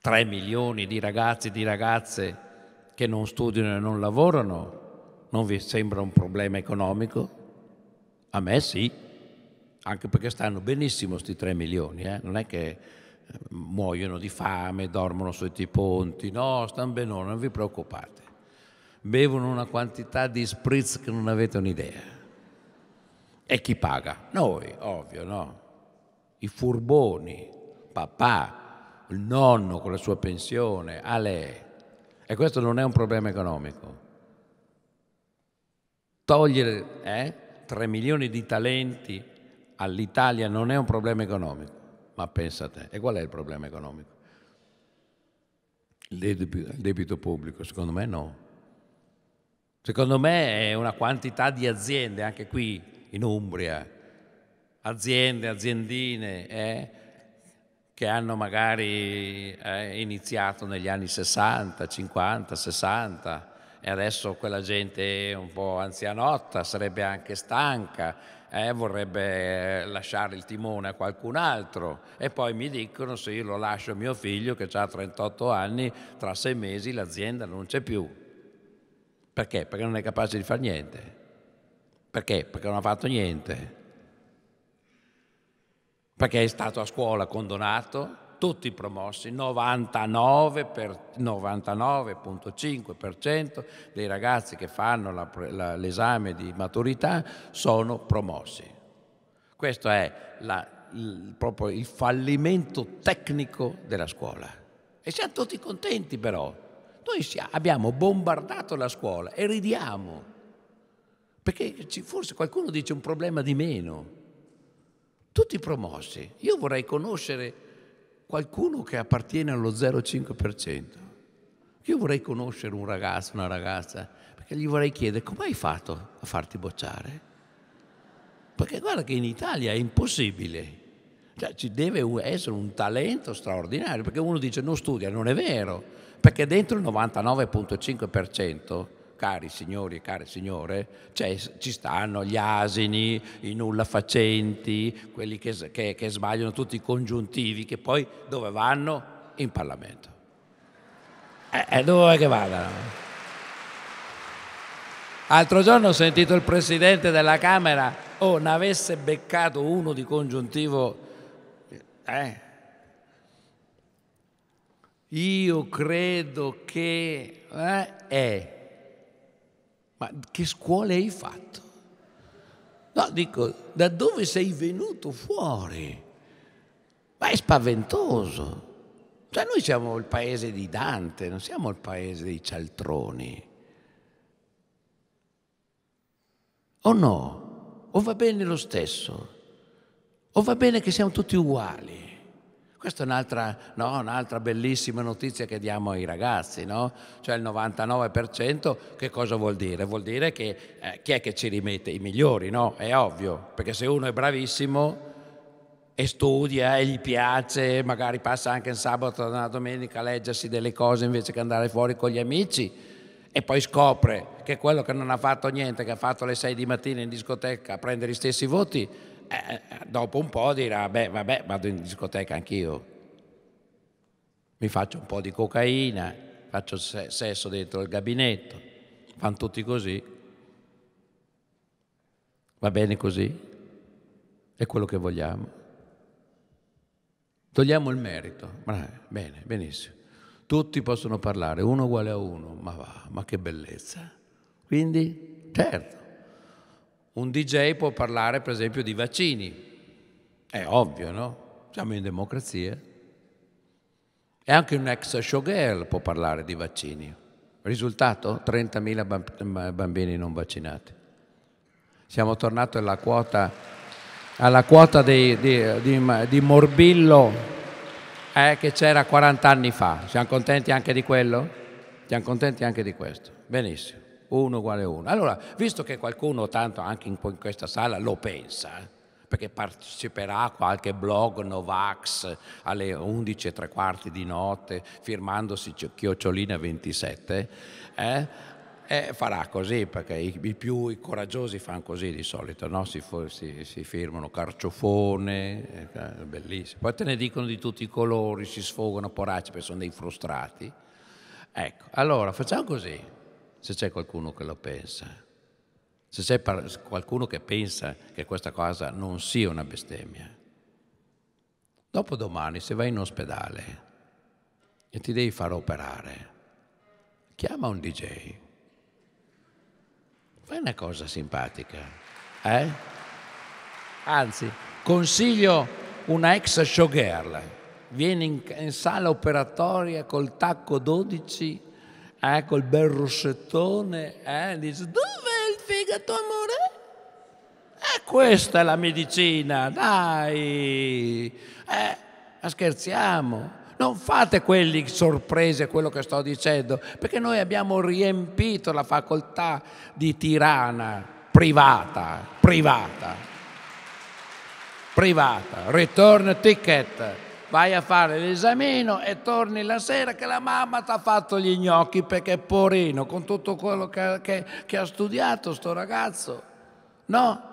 3 milioni di ragazzi e di ragazze che non studiano e non lavorano, non vi sembra un problema economico? A me sì, anche perché stanno benissimo questi 3 milioni, eh? non è che muoiono di fame, dormono sotto i ponti, no, stanno benone, non vi preoccupate. Bevono una quantità di spritz che non avete un'idea. E chi paga? Noi, ovvio, no? I furboni, papà, il nonno con la sua pensione, lei. E questo non è un problema economico. Togliere eh, 3 milioni di talenti all'Italia non è un problema economico ma pensa a te. E qual è il problema economico? Il debito pubblico? Secondo me no. Secondo me è una quantità di aziende, anche qui in Umbria, aziende, aziendine, eh, che hanno magari eh, iniziato negli anni 60, 50, 60 e adesso quella gente è un po' anzianotta, sarebbe anche stanca eh, vorrebbe eh, lasciare il timone a qualcun altro e poi mi dicono se io lo lascio a mio figlio che ha 38 anni, tra sei mesi l'azienda non c'è più. Perché? Perché non è capace di fare niente. Perché? Perché non ha fatto niente. Perché è stato a scuola condonato, tutti promossi, 99,5% dei ragazzi che fanno l'esame di maturità sono promossi. Questo è la, il, proprio il fallimento tecnico della scuola. E siamo tutti contenti però. Noi siamo, abbiamo bombardato la scuola e ridiamo. Perché ci, forse qualcuno dice un problema di meno. Tutti promossi. Io vorrei conoscere qualcuno che appartiene allo 0,5%. Io vorrei conoscere un ragazzo, una ragazza, perché gli vorrei chiedere come hai fatto a farti bocciare? Perché guarda che in Italia è impossibile. Cioè, ci deve essere un talento straordinario, perché uno dice non studia, non è vero, perché dentro il 99,5% cari signori e care signore, cioè, ci stanno gli asini, i nulla facenti, quelli che, che, che sbagliano tutti i congiuntivi, che poi dove vanno? In Parlamento. E eh, dove che vadano? Altro giorno ho sentito il presidente della Camera, oh, ne avesse beccato uno di congiuntivo. Eh. Io credo che eh, è ma che scuole hai fatto? No, dico, da dove sei venuto fuori? Ma è spaventoso. Cioè noi siamo il paese di Dante, non siamo il paese dei cialtroni. O no? O va bene lo stesso? O va bene che siamo tutti uguali? Questa è un'altra, no? un'altra bellissima notizia che diamo ai ragazzi, no? cioè il 99% che cosa vuol dire? Vuol dire che eh, chi è che ci rimette? I migliori, no? È ovvio, perché se uno è bravissimo e studia e gli piace, magari passa anche il sabato e la domenica a leggersi delle cose invece che andare fuori con gli amici, e poi scopre che quello che non ha fatto niente, che ha fatto le 6 di mattina in discoteca a prendere gli stessi voti, eh, eh, dopo un po' dirà, beh, vabbè, vado in discoteca anch'io, mi faccio un po' di cocaina, faccio sesso dentro il gabinetto, fanno tutti così. Va bene così? È quello che vogliamo. Togliamo il merito. Eh, bene, benissimo. Tutti possono parlare, uno uguale a uno, ma va, ma che bellezza. Quindi, certo, un DJ può parlare per esempio di vaccini, è ovvio, no? Siamo in democrazia. E anche un ex showgirl può parlare di vaccini. Risultato? 30.000 bambini non vaccinati. Siamo tornati alla quota, alla quota di, di, di, di, morbillo eh, che c'era 40 anni fa. Siamo contenti anche di quello? Siamo contenti anche di questo. Benissimo. 1 uguale 1. Allora, visto che qualcuno tanto anche in, questa sala lo pensa, perché parteciperà a qualche blog Novax alle 11 e tre quarti di notte firmandosi Chiocciolina 27, eh? Eh, farà così perché i, più i coraggiosi fanno così di solito, no? si, si, si, firmano carciofone, eh, bellissimo. Poi te ne dicono di tutti i colori, si sfogano poracci perché sono dei frustrati. Ecco, allora facciamo così se c'è qualcuno che lo pensa. Se c'è qualcuno che pensa che questa cosa non sia una bestemmia. Dopodomani, se vai in ospedale e ti devi far operare, chiama un DJ. Fai una cosa simpatica, eh? Anzi, consiglio una ex showgirl. Vieni in, in sala operatoria col tacco 12 ecco il bel rossettone, eh, dice dove è il fegato amore? Eh, questa è la medicina, dai, eh, scherziamo. Non fate quelli sorpresi a quello che sto dicendo, perché noi abbiamo riempito la facoltà di tirana privata, privata, privata, return ticket vai a fare l'esamino e torni la sera che la mamma ti ha fatto gli gnocchi perché è porino con tutto quello che, che, che ha studiato sto ragazzo. No?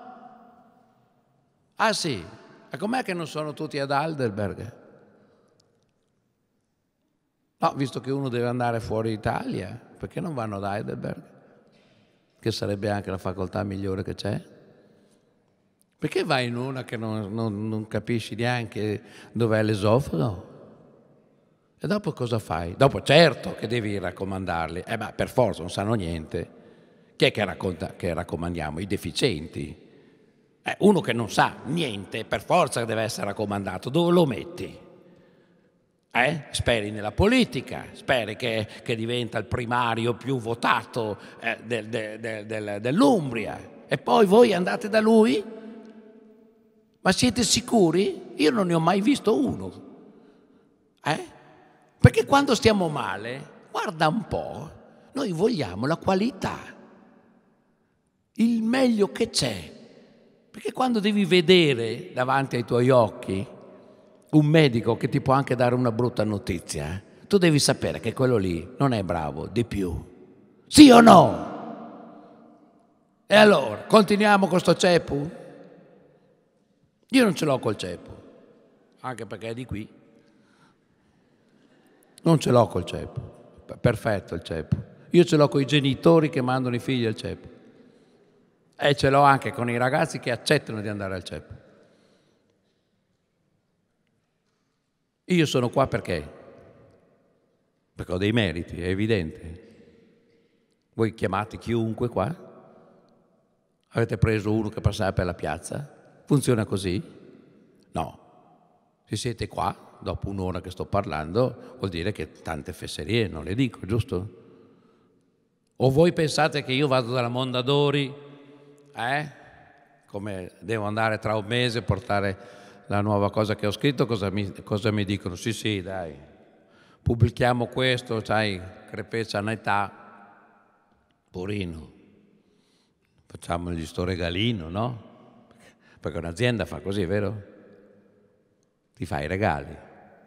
Ah sì, e com'è che non sono tutti ad Alderberg? No, visto che uno deve andare fuori Italia, perché non vanno ad Heidelberg? Che sarebbe anche la facoltà migliore che c'è? Perché vai in una che non, non, non capisci neanche dov'è l'esofago? E dopo cosa fai? Dopo certo che devi raccomandarli, eh, ma per forza non sanno niente. Chi è che, racconta, che raccomandiamo? I deficienti. Eh, uno che non sa niente, per forza deve essere raccomandato, dove lo metti? Eh? Speri nella politica, speri che, che, diventa il primario più votato eh, del, del, del, dell'Umbria e poi voi andate da lui ma siete sicuri? Io non ne ho mai visto uno. Eh? Perché quando stiamo male, guarda un po', noi vogliamo la qualità, il meglio che c'è. Perché quando devi vedere davanti ai tuoi occhi un medico che ti può anche dare una brutta notizia, eh, tu devi sapere che quello lì non è bravo di più. Sì o no? E allora, continuiamo con sto ceppo? Io non ce l'ho col ceppo, anche perché è di qui. Non ce l'ho col ceppo. Perfetto il ceppo. Io ce l'ho con i genitori che mandano i figli al ceppo. E ce l'ho anche con i ragazzi che accettano di andare al ceppo. Io sono qua perché? Perché ho dei meriti, è evidente. Voi chiamate chiunque qua? Avete preso uno che passava per la piazza? Funziona così? No. Se siete qua, dopo un'ora che sto parlando, vuol dire che tante fesserie non le dico, giusto? O voi pensate che io vado dalla Mondadori, eh? Come devo andare tra un mese a portare la nuova cosa che ho scritto, cosa mi, cosa mi dicono? Sì, sì, dai, pubblichiamo questo, sai, crepeccia in età, Purino, facciamo gli sto regalino, no? Perché un'azienda fa così, vero? Ti fa i regali.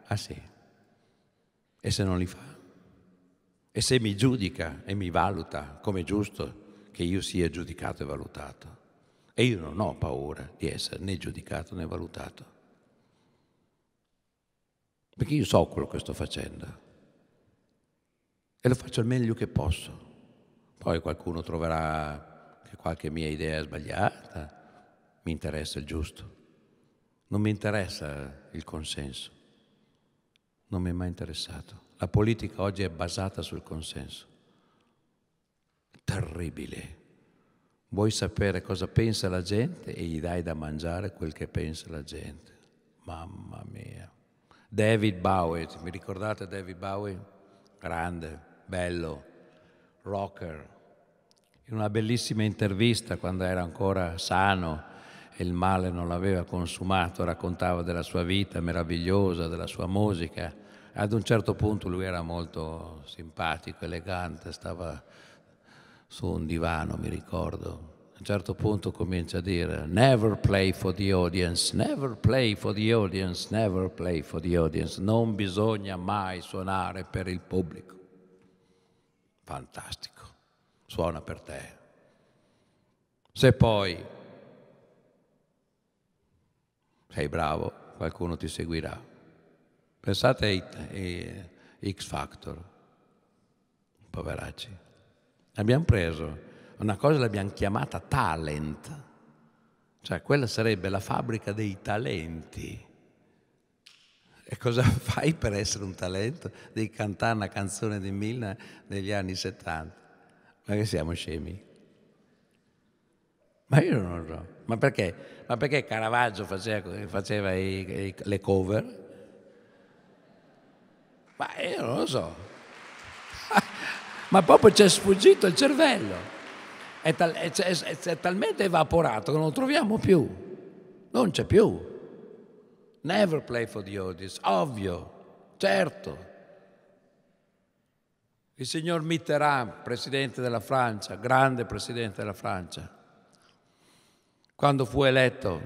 Ah sì. E se non li fa? E se mi giudica e mi valuta come giusto che io sia giudicato e valutato? E io non ho paura di essere né giudicato né valutato. Perché io so quello che sto facendo e lo faccio il meglio che posso. Poi qualcuno troverà che qualche mia idea è sbagliata, mi interessa il giusto, non mi interessa il consenso, non mi è mai interessato. La politica oggi è basata sul consenso. Terribile. Vuoi sapere cosa pensa la gente e gli dai da mangiare quel che pensa la gente. Mamma mia. David Bowie, mi ricordate David Bowie? Grande, bello, rocker. In una bellissima intervista quando era ancora sano, e il male non l'aveva consumato, raccontava della sua vita meravigliosa, della sua musica. Ad un certo punto lui era molto simpatico, elegante, stava su un divano, mi ricordo. A un certo punto comincia a dire never play for the audience, never play for the audience, never play for the audience. Non bisogna mai suonare per il pubblico. Fantastico, suona per te. Se poi sei bravo, qualcuno ti seguirà. Pensate ai, eh, X Factor, poveracci. Abbiamo preso una cosa l'abbiamo chiamata talent, cioè quella sarebbe la fabbrica dei talenti. E cosa fai per essere un talento? Devi cantare una canzone di Milna degli anni 70. Ma che siamo scemi? Ma io non lo so. Ma perché? Ma perché Caravaggio faceva, faceva i, i, le cover? Ma io non lo so. Ma proprio ci è sfuggito il cervello. È, tal, è, è, è, talmente evaporato che non lo troviamo più. Non c'è più. Never play for the audience, ovvio, certo. Il signor Mitterrand, presidente della Francia, grande presidente della Francia, quando fu eletto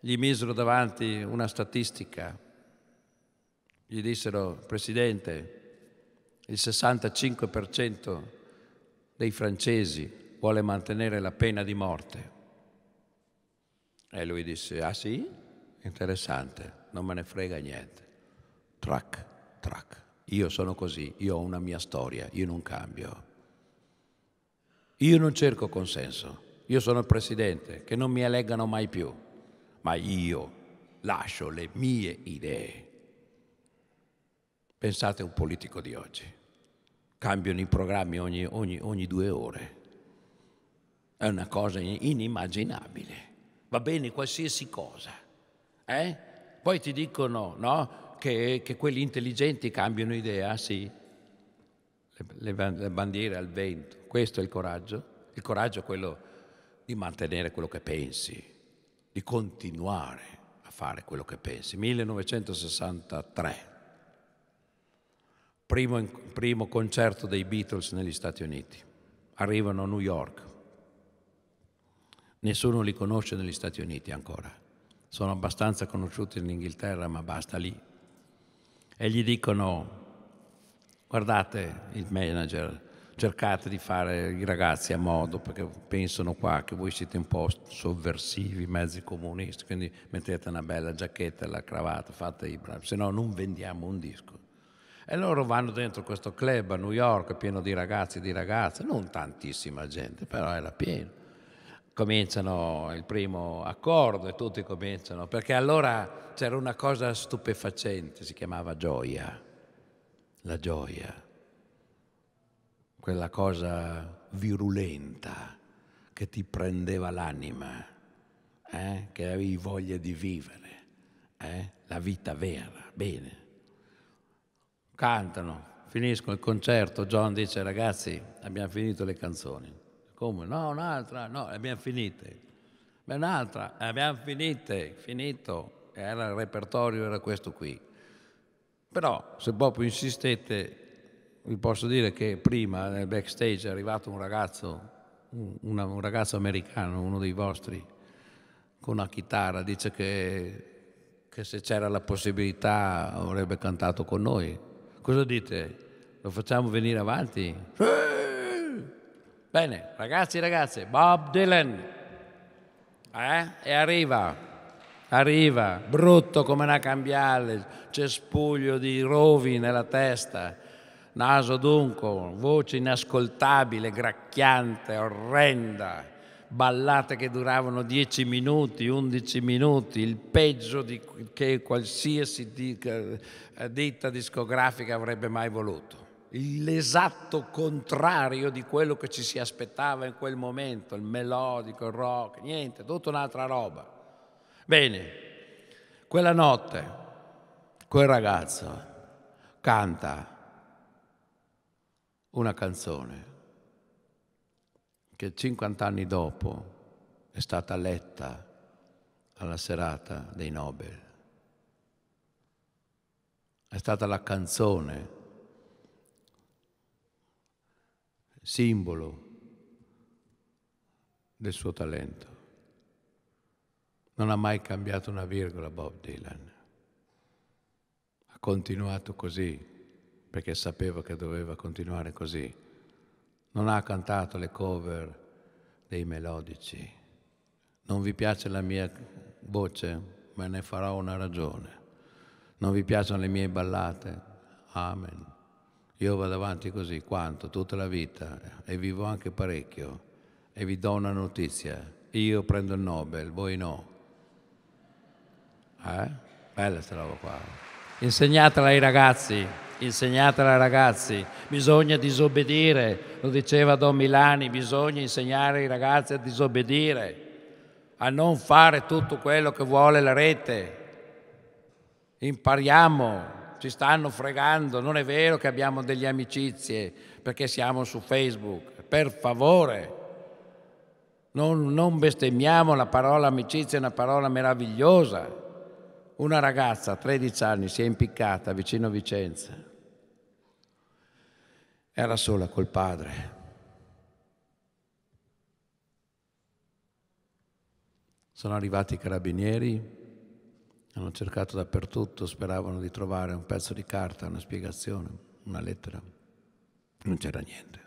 gli misero davanti una statistica, gli dissero, Presidente, il 65% dei francesi vuole mantenere la pena di morte. E lui disse, ah sì? Interessante, non me ne frega niente. Trac, trac. Io sono così, io ho una mia storia, io non cambio. Io non cerco consenso, io sono il presidente, che non mi eleggano mai più, ma io lascio le mie idee. Pensate a un politico di oggi, cambiano i programmi ogni, ogni, ogni due ore, è una cosa inimmaginabile, va bene qualsiasi cosa. Eh? Poi ti dicono no, che, che, quelli intelligenti cambiano idea, sì, le, le bandiere al vento, questo è il coraggio, il coraggio è quello di mantenere quello che pensi, di continuare a fare quello che pensi. 1963, primo, primo concerto dei Beatles negli Stati Uniti. Arrivano a New York. Nessuno li conosce negli Stati Uniti ancora. Sono abbastanza conosciuti in Inghilterra, ma basta lì. E gli dicono, guardate il manager, cercate di fare i ragazzi a modo, perché pensano qua che voi siete un po' sovversivi, mezzi comunisti, quindi mettete una bella giacchetta, e la cravatta, fate i bravi, se no non vendiamo un disco. E loro vanno dentro questo club a New York pieno di ragazzi e di ragazze, non tantissima gente, però era pieno. Cominciano il primo accordo e tutti cominciano, perché allora c'era una cosa stupefacente, si chiamava gioia, la gioia quella cosa virulenta che ti prendeva l'anima, eh? che avevi voglia di vivere, eh? la vita vera, bene. Cantano, finiscono il concerto, John dice ragazzi abbiamo finito le canzoni. Come? No, un'altra, no, le abbiamo finite. Beh, un'altra, le abbiamo finite, finito. Era il repertorio, era questo qui. Però se proprio insistete vi posso dire che prima nel backstage è arrivato un ragazzo, un, un ragazzo americano, uno dei vostri, con una chitarra, dice che, che se c'era la possibilità avrebbe cantato con noi. Cosa dite? Lo facciamo venire avanti? Bene, ragazzi e ragazze, Bob Dylan. Eh? E arriva, arriva, brutto come una cambiale, cespuglio di rovi nella testa naso dunque, voce inascoltabile, gracchiante, orrenda, ballate che duravano dieci minuti, undici minuti, il peggio di, che qualsiasi eh, ditta discografica avrebbe mai voluto. L'esatto contrario di quello che ci si aspettava in quel momento, il melodico, il rock, niente, tutta un'altra roba. Bene, quella notte quel ragazzo canta una canzone che 50 anni dopo è stata letta alla serata dei Nobel. È stata la canzone, simbolo del suo talento. Non ha mai cambiato una virgola Bob Dylan. Ha continuato così perché sapeva che doveva continuare così. Non ha cantato le cover dei melodici. Non vi piace la mia voce, me ne farò una ragione. Non vi piacciono le mie ballate? Amen. Io vado avanti così, quanto? Tutta la vita e vivo anche parecchio. E vi do una notizia, io prendo il Nobel, voi no. Eh? Bella sta roba qua. Insegnatela ai ragazzi insegnatela ai ragazzi, bisogna disobbedire, lo diceva Don Milani, bisogna insegnare ai ragazzi a disobbedire, a non fare tutto quello che vuole la rete. Impariamo, ci stanno fregando, non è vero che abbiamo delle amicizie perché siamo su Facebook, per favore. Non, non bestemmiamo la parola amicizia, è una parola meravigliosa una ragazza a 13 anni si è impiccata vicino a Vicenza. Era sola col padre. Sono arrivati i carabinieri, hanno cercato dappertutto, speravano di trovare un pezzo di carta, una spiegazione, una lettera. Non c'era niente.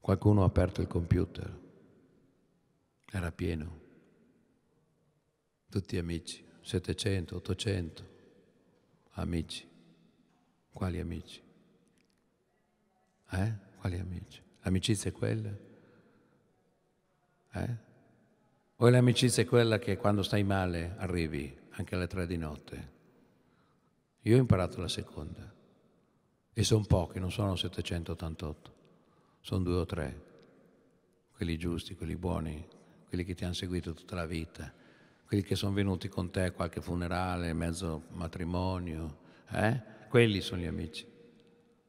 Qualcuno ha aperto il computer. Era pieno tutti amici, 700, 800 amici. Quali amici? Eh? Quali amici? L'amicizia è quella? Eh? O l'amicizia è quella che quando stai male arrivi anche alle tre di notte? Io ho imparato la seconda. E sono pochi, non sono 788, sono due o tre. Quelli giusti, quelli buoni, quelli che ti hanno seguito tutta la vita quelli che sono venuti con te a qualche funerale, mezzo matrimonio, eh? quelli sono gli amici.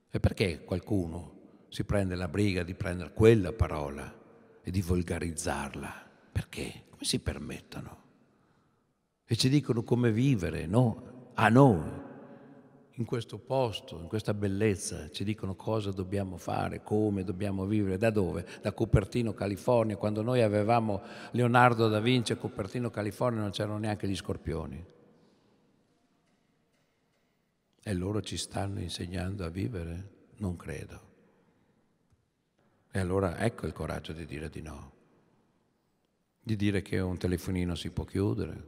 E perché qualcuno si prende la briga di prendere quella parola e di volgarizzarla? Perché? Come si permettono? E ci dicono come vivere, no? A noi in questo posto, in questa bellezza, ci dicono cosa dobbiamo fare, come dobbiamo vivere, da dove? Da Cupertino, California. Quando noi avevamo Leonardo da Vinci a Cupertino, California, non c'erano neanche gli scorpioni. E loro ci stanno insegnando a vivere? Non credo. E allora ecco il coraggio di dire di no, di dire che un telefonino si può chiudere,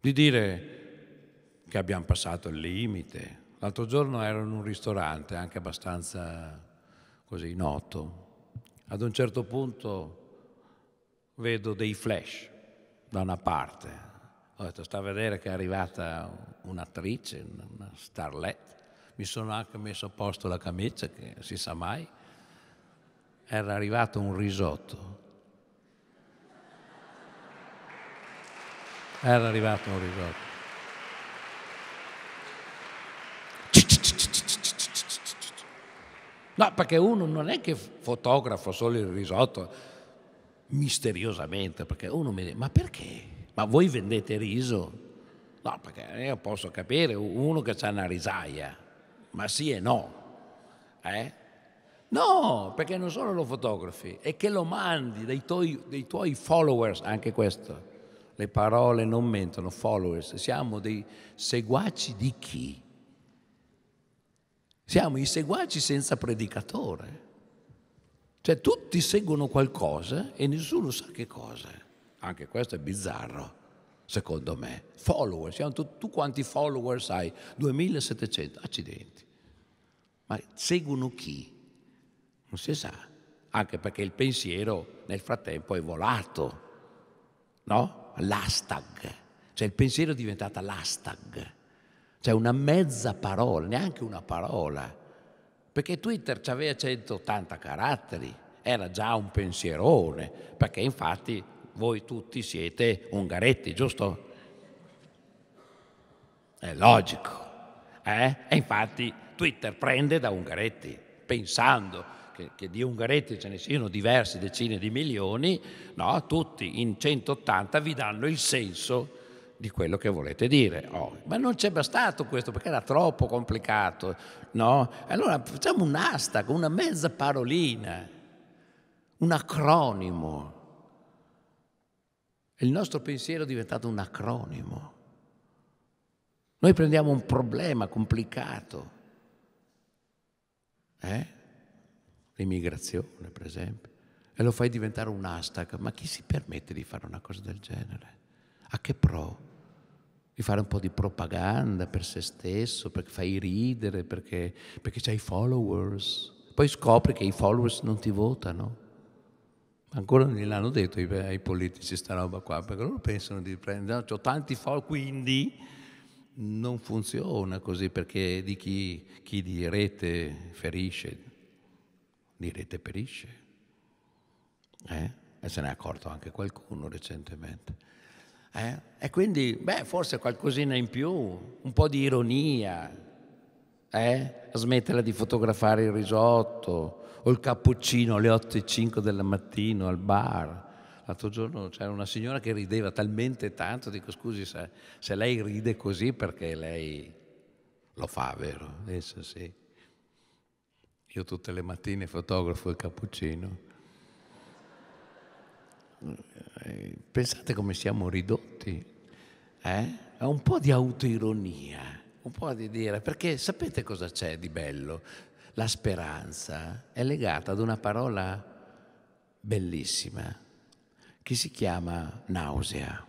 di dire che abbiamo passato il limite. L'altro giorno ero in un ristorante anche abbastanza così noto. Ad un certo punto vedo dei flash da una parte. Ho detto, sta a vedere che è arrivata un'attrice, una starlet. Mi sono anche messo a posto la camicia, che si sa mai. Era arrivato un risotto. Era arrivato un risotto. No, perché uno non è che fotografa solo il risotto misteriosamente, perché uno mi dice, ma perché? Ma voi vendete riso? No, perché io posso capire uno che ha una risaia, ma sì e no. Eh? No, perché non solo lo fotografi, è che lo mandi dai tuoi, dei tuoi followers, anche questo. Le parole non mentono, followers. Siamo dei seguaci di chi? Siamo i seguaci senza predicatore. Cioè tutti seguono qualcosa e nessuno sa che cosa. Anche questo è bizzarro, secondo me. Follower, siamo tu, tu quanti follower hai? 2700, accidenti. Ma seguono chi? Non si sa, anche perché il pensiero nel frattempo è volato, no? L'hashtag, cioè il pensiero è diventato l'hashtag cioè una mezza parola, neanche una parola, perché Twitter aveva 180 caratteri, era già un pensierone, perché infatti voi tutti siete ungaretti, giusto? È logico. Eh? E infatti Twitter prende da Ungaretti, pensando che, che, di Ungaretti ce ne siano diverse decine di milioni, no? tutti in 180 vi danno il senso di quello che volete dire. Oh, ma non c'è bastato questo perché era troppo complicato, no? Allora facciamo un'asta con una mezza parolina, un acronimo. Il nostro pensiero è diventato un acronimo. Noi prendiamo un problema complicato, eh? l'immigrazione per esempio, e lo fai diventare un'asta. Ma chi si permette di fare una cosa del genere? A che pro? di fare un po' di propaganda per se stesso, perché fai ridere, perché, perché i followers. Poi scopri che i followers non ti votano. Ancora non gliel'hanno detto ai politici sta roba qua, perché loro pensano di prendere, no, ho tanti followers, quindi non funziona così, perché di chi, chi di rete ferisce, di rete perisce. Eh? E se ne è accorto anche qualcuno recentemente. Eh? E quindi, beh, forse qualcosina in più, un po' di ironia, eh? smetterla di fotografare il risotto o il cappuccino alle 8 e 5 del mattino al bar. L'altro giorno c'era una signora che rideva talmente tanto, dico scusi se, se lei ride così perché lei lo fa, vero? Adesso sì. Io tutte le mattine fotografo il cappuccino eh, pensate come siamo ridotti eh? a un po' di autoironia, un po' di dire, perché sapete cosa c'è di bello? La speranza è legata ad una parola bellissima che si chiama nausea.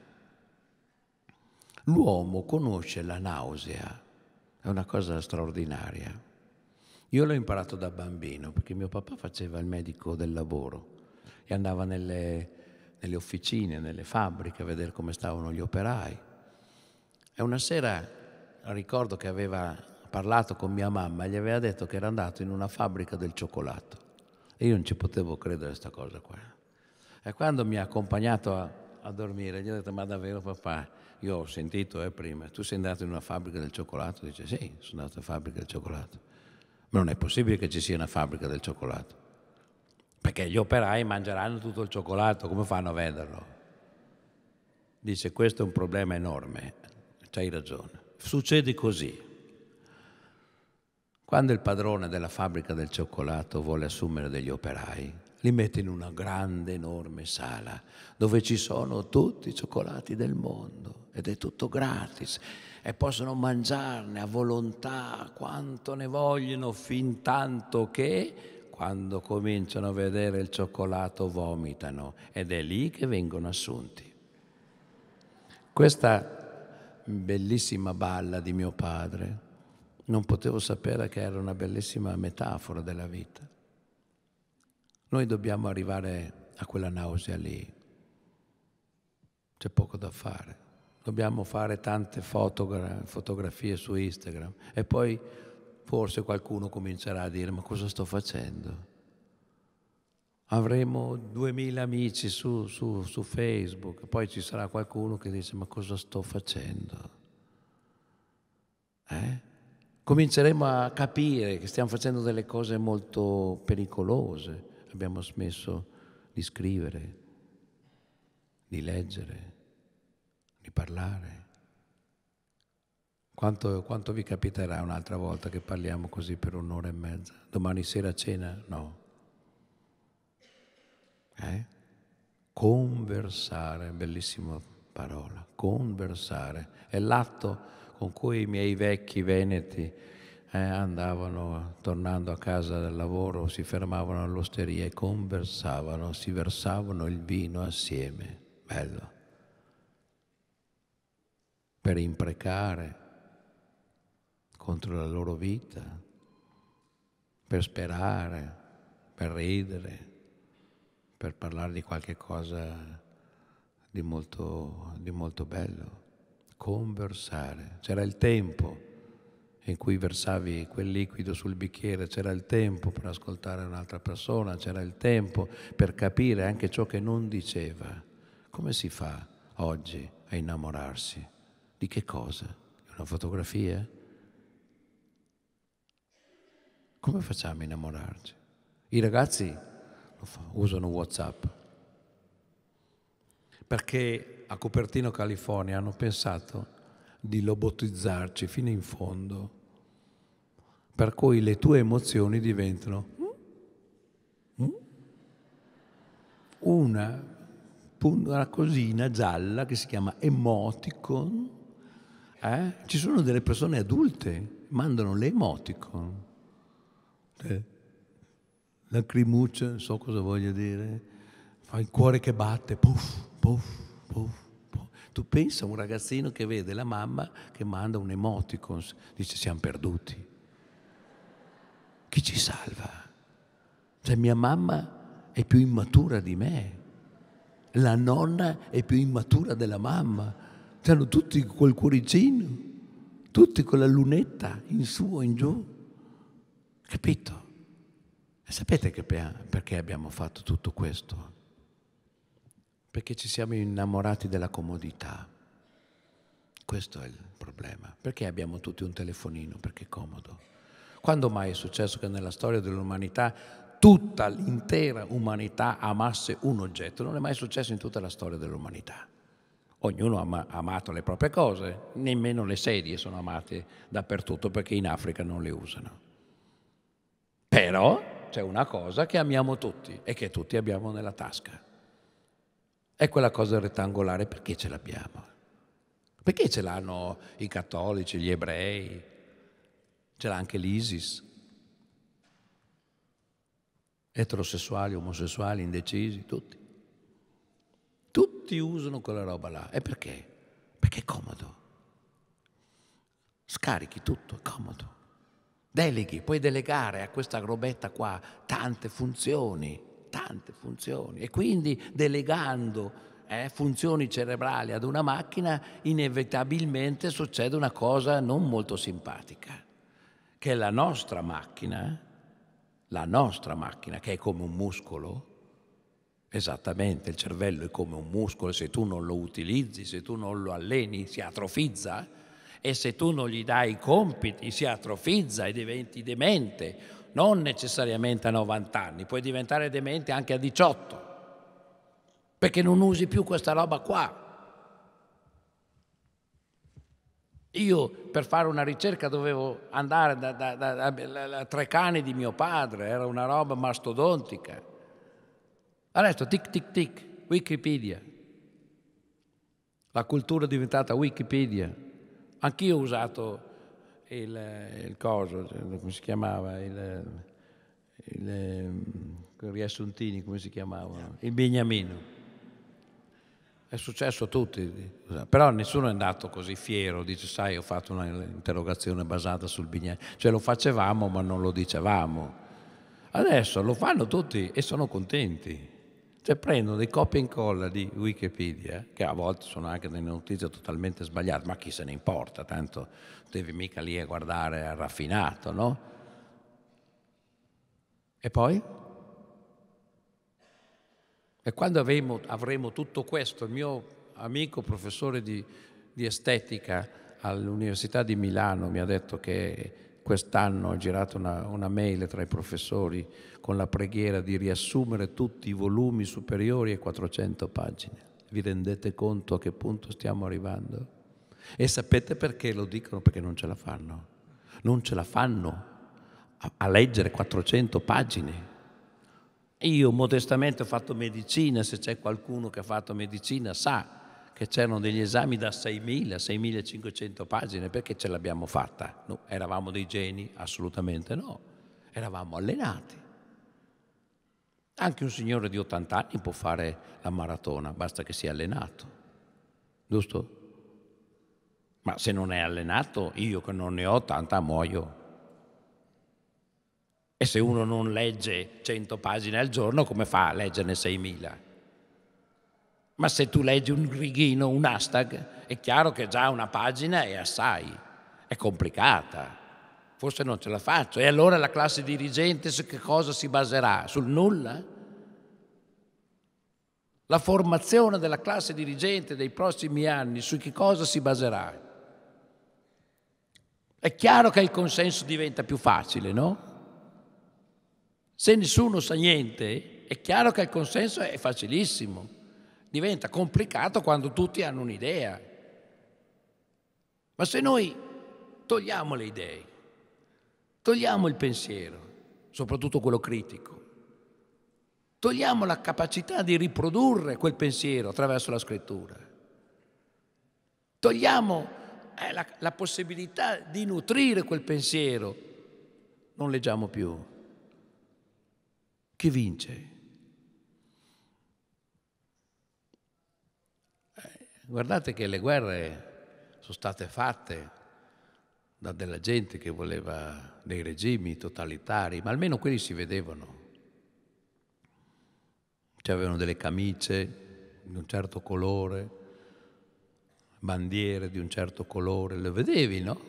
L'uomo conosce la nausea, è una cosa straordinaria. Io l'ho imparato da bambino perché mio papà faceva il medico del lavoro e andava nelle, nelle officine, nelle fabbriche, a vedere come stavano gli operai. E una sera ricordo che aveva parlato con mia mamma gli aveva detto che era andato in una fabbrica del cioccolato. E io non ci potevo credere a questa cosa qua. E quando mi ha accompagnato a, a dormire, gli ho detto, ma davvero papà, io ho sentito eh, prima, tu sei andato in una fabbrica del cioccolato? Dice, sì, sono andato in una fabbrica del cioccolato. Ma non è possibile che ci sia una fabbrica del cioccolato perché gli operai mangeranno tutto il cioccolato, come fanno a venderlo? Dice questo è un problema enorme, c'hai ragione. Succede così. Quando il padrone della fabbrica del cioccolato vuole assumere degli operai, li mette in una grande, enorme sala dove ci sono tutti i cioccolati del mondo ed è tutto gratis e possono mangiarne a volontà quanto ne vogliono fin tanto che quando cominciano a vedere il cioccolato vomitano ed è lì che vengono assunti. Questa bellissima balla di mio padre, non potevo sapere che era una bellissima metafora della vita. Noi dobbiamo arrivare a quella nausea lì. C'è poco da fare. Dobbiamo fare tante fotogra- fotografie su Instagram e poi forse qualcuno comincerà a dire ma cosa sto facendo? Avremo 2000 amici su, su, su Facebook, poi ci sarà qualcuno che dice ma cosa sto facendo? Eh? Cominceremo a capire che stiamo facendo delle cose molto pericolose. Abbiamo smesso di scrivere, di leggere, di parlare. Quanto, quanto, vi capiterà un'altra volta che parliamo così per un'ora e mezza? Domani sera cena? No. Eh? Conversare, bellissima parola, conversare. È l'atto con cui i miei vecchi veneti eh, andavano, tornando a casa dal lavoro, si fermavano all'osteria e conversavano, si versavano il vino assieme. Bello. Per imprecare, contro la loro vita, per sperare, per ridere, per parlare di qualche cosa di molto, di molto bello. Conversare. C'era il tempo in cui versavi quel liquido sul bicchiere, c'era il tempo per ascoltare un'altra persona, c'era il tempo per capire anche ciò che non diceva. Come si fa oggi a innamorarsi? Di che cosa? una fotografia? Come facciamo a innamorarci? I ragazzi usano Whatsapp perché a Copertino, California, hanno pensato di lobotizzarci fino in fondo, per cui le tue emozioni diventano mm, mm, una, una cosina gialla che si chiama emoticon. Eh? Ci sono delle persone adulte, mandano le emoticon. Cioè, lacrimuccia, non so cosa voglia dire, fa il cuore che batte, puff, puff, puff. Tu pensa a un ragazzino che vede la mamma che manda un emoticon, dice siamo perduti. Chi ci salva? Cioè mia mamma è più immatura di me, la nonna è più immatura della mamma, hanno tutti quel cuoricino, tutti con la lunetta in su o in giù. Capito? E sapete che, perché abbiamo fatto tutto questo? Perché ci siamo innamorati della comodità. Questo è il problema. Perché abbiamo tutti un telefonino? Perché è comodo. Quando mai è successo che nella storia dell'umanità tutta l'intera umanità amasse un oggetto? Non è mai successo in tutta la storia dell'umanità. Ognuno ha amato le proprie cose, nemmeno le sedie sono amate dappertutto perché in Africa non le usano. Però c'è una cosa che amiamo tutti e che tutti abbiamo nella tasca. È quella cosa rettangolare, perché ce l'abbiamo? Perché ce l'hanno i cattolici, gli ebrei? Ce l'ha anche l'ISIS? Eterosessuali, omosessuali, indecisi, tutti. Tutti usano quella roba là. E perché? Perché è comodo. Scarichi tutto, è comodo. Deleghi, puoi delegare a questa robetta qua tante funzioni, tante funzioni. E quindi delegando eh, funzioni cerebrali ad una macchina, inevitabilmente succede una cosa non molto simpatica, che la nostra macchina, la nostra macchina, che è come un muscolo, esattamente, il cervello è come un muscolo, se tu non lo utilizzi, se tu non lo alleni, si atrofizza e se tu non gli dai i compiti si atrofizza e diventi demente, non necessariamente a 90 anni, puoi diventare demente anche a 18, perché non usi più questa roba qua. Io per fare una ricerca dovevo andare da, da, da, da tre cani di mio padre, era una roba mastodontica. Adesso tic tic tic, Wikipedia. La cultura è diventata Wikipedia. Anch'io ho usato il, il, coso, cioè, come si chiamava, il, il, ehm, il riassuntini, come si chiamavano, il bignamino. È successo a tutti, però nessuno è andato così fiero, dice sai ho fatto un'interrogazione basata sul bignamino, cioè lo facevamo ma non lo dicevamo. Adesso lo fanno tutti e sono contenti. Cioè prendono dei copia e incolla di Wikipedia, che a volte sono anche delle notizie totalmente sbagliate, ma chi se ne importa, tanto devi mica lì a guardare a raffinato, no? E poi? E quando avremo, avremo tutto questo, il mio amico professore di, di estetica all'Università di Milano mi ha detto che quest'anno ho girato una, una, mail tra i professori con la preghiera di riassumere tutti i volumi superiori a 400 pagine. Vi rendete conto a che punto stiamo arrivando? E sapete perché lo dicono? Perché non ce la fanno. Non ce la fanno a, a leggere 400 pagine. Io modestamente ho fatto medicina, se c'è qualcuno che ha fatto medicina sa che c'erano degli esami da 6.000, 6.500 pagine, perché ce l'abbiamo fatta? No, eravamo dei geni? Assolutamente no, eravamo allenati. Anche un signore di 80 anni può fare la maratona, basta che sia allenato, giusto? Ma se non è allenato, io che non ne ho 80 muoio. E se uno non legge 100 pagine al giorno, come fa a leggerne 6.000? Ma se tu leggi un righino, un hashtag, è chiaro che già una pagina è assai, è complicata. Forse non ce la faccio. E allora la classe dirigente su che cosa si baserà? Sul nulla? La formazione della classe dirigente dei prossimi anni su che cosa si baserà? È chiaro che il consenso diventa più facile, no? Se nessuno sa niente, è chiaro che il consenso è facilissimo diventa complicato quando tutti hanno un'idea. Ma se noi togliamo le idee, togliamo il pensiero, soprattutto quello critico, togliamo la capacità di riprodurre quel pensiero attraverso la scrittura, togliamo eh, la, la possibilità di nutrire quel pensiero, non leggiamo più. Chi vince? Guardate che le guerre sono state fatte da della gente che voleva dei regimi totalitari, ma almeno quelli si vedevano. Cioè delle camicie di un certo colore, bandiere di un certo colore, le vedevi, no?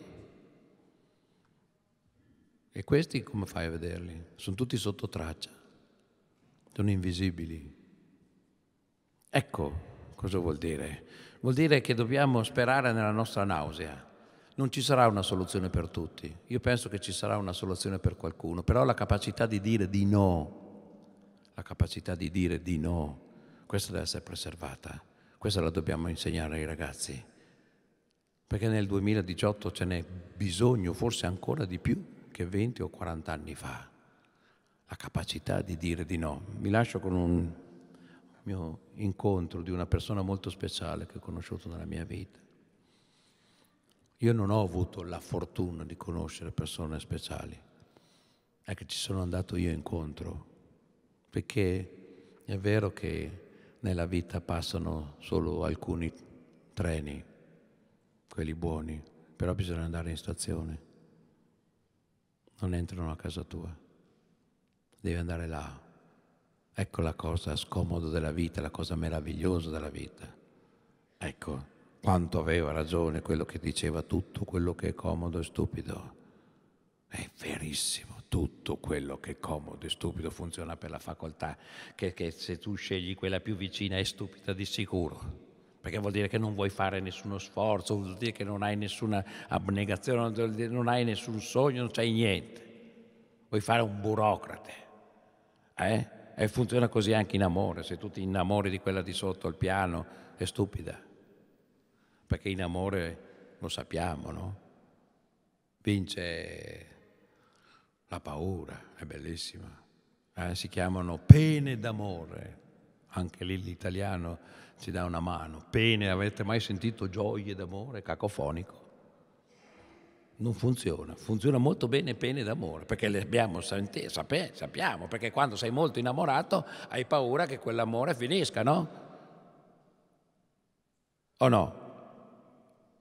E questi come fai a vederli? Sono tutti sotto traccia, sono invisibili. Ecco cosa vuol dire vuol dire che dobbiamo sperare nella nostra nausea. Non ci sarà una soluzione per tutti, io penso che ci sarà una soluzione per qualcuno, però la capacità di dire di no, la capacità di dire di no, questa deve essere preservata, questa la dobbiamo insegnare ai ragazzi, perché nel 2018 ce n'è bisogno forse ancora di più che 20 o 40 anni fa, la capacità di dire di no. Mi lascio con un mio incontro di una persona molto speciale che ho conosciuto nella mia vita. Io non ho avuto la fortuna di conoscere persone speciali, è che ci sono andato io incontro, perché è vero che nella vita passano solo alcuni treni, quelli buoni, però bisogna andare in stazione. Non entrano a casa tua, devi andare là, Ecco la cosa scomoda della vita, la cosa meravigliosa della vita. Ecco quanto aveva ragione quello che diceva tutto quello che è comodo e stupido. È verissimo, tutto quello che è comodo e stupido funziona per la facoltà, che, che se tu scegli quella più vicina è stupida di sicuro perché vuol dire che non vuoi fare nessuno sforzo, vuol dire che non hai nessuna abnegazione, non hai nessun sogno, non c'hai niente. Vuoi fare un burocrate. Eh? E funziona così anche in amore, se tu ti innamori di quella di sotto al piano, è stupida, perché in amore lo sappiamo, no? Vince la paura, è bellissima. Eh, si chiamano pene d'amore, anche lì l'italiano ci dà una mano. Pene, avete mai sentito gioie d'amore? Cacofonico non funziona, funziona molto bene pene d'amore, perché le abbiamo sentite, sapere, sappiamo, perché quando sei molto innamorato hai paura che quell'amore finisca, no? O no?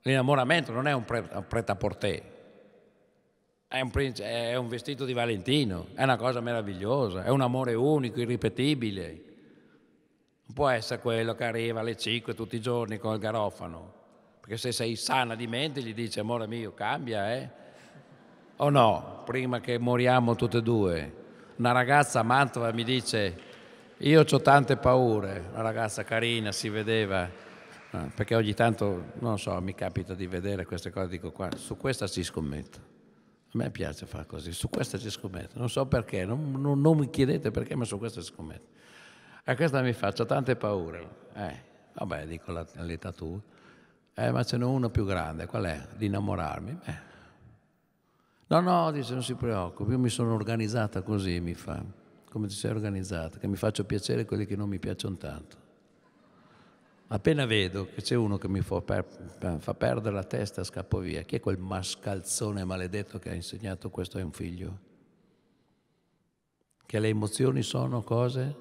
L'innamoramento non è un, pret-à-porter, è un, è un vestito di Valentino, è una cosa meravigliosa, è un amore unico, irripetibile. Non può essere quello che arriva alle 5 tutti i giorni con il garofano perché se sei sana di mente gli dici amore mio cambia, eh? O no, prima che moriamo tutte e due. Una ragazza a Mantova mi dice, io ho tante paure, una ragazza carina, si vedeva, ah, perché ogni tanto, non so, mi capita di vedere queste cose, dico qua, su questa si scommetto. A me piace fare così, su questa ci scommetto, non so perché, non, non, non, mi chiedete perché, ma su questa ci scommetto. E questa mi faccio tante paure. Eh, vabbè, dico la, l'età tua. Eh, ma ce n'è uno più grande, qual è? Di innamorarmi? Beh. No, no, dice, non si preoccupi, io mi sono organizzata così, mi fa. Come ti sei organizzata? Che mi faccio piacere quelli che non mi piacciono tanto. Appena vedo che c'è uno che mi fa, per, fa perdere la testa, scappo via. Chi è quel mascalzone maledetto che ha insegnato questo a un figlio? Che le emozioni sono cose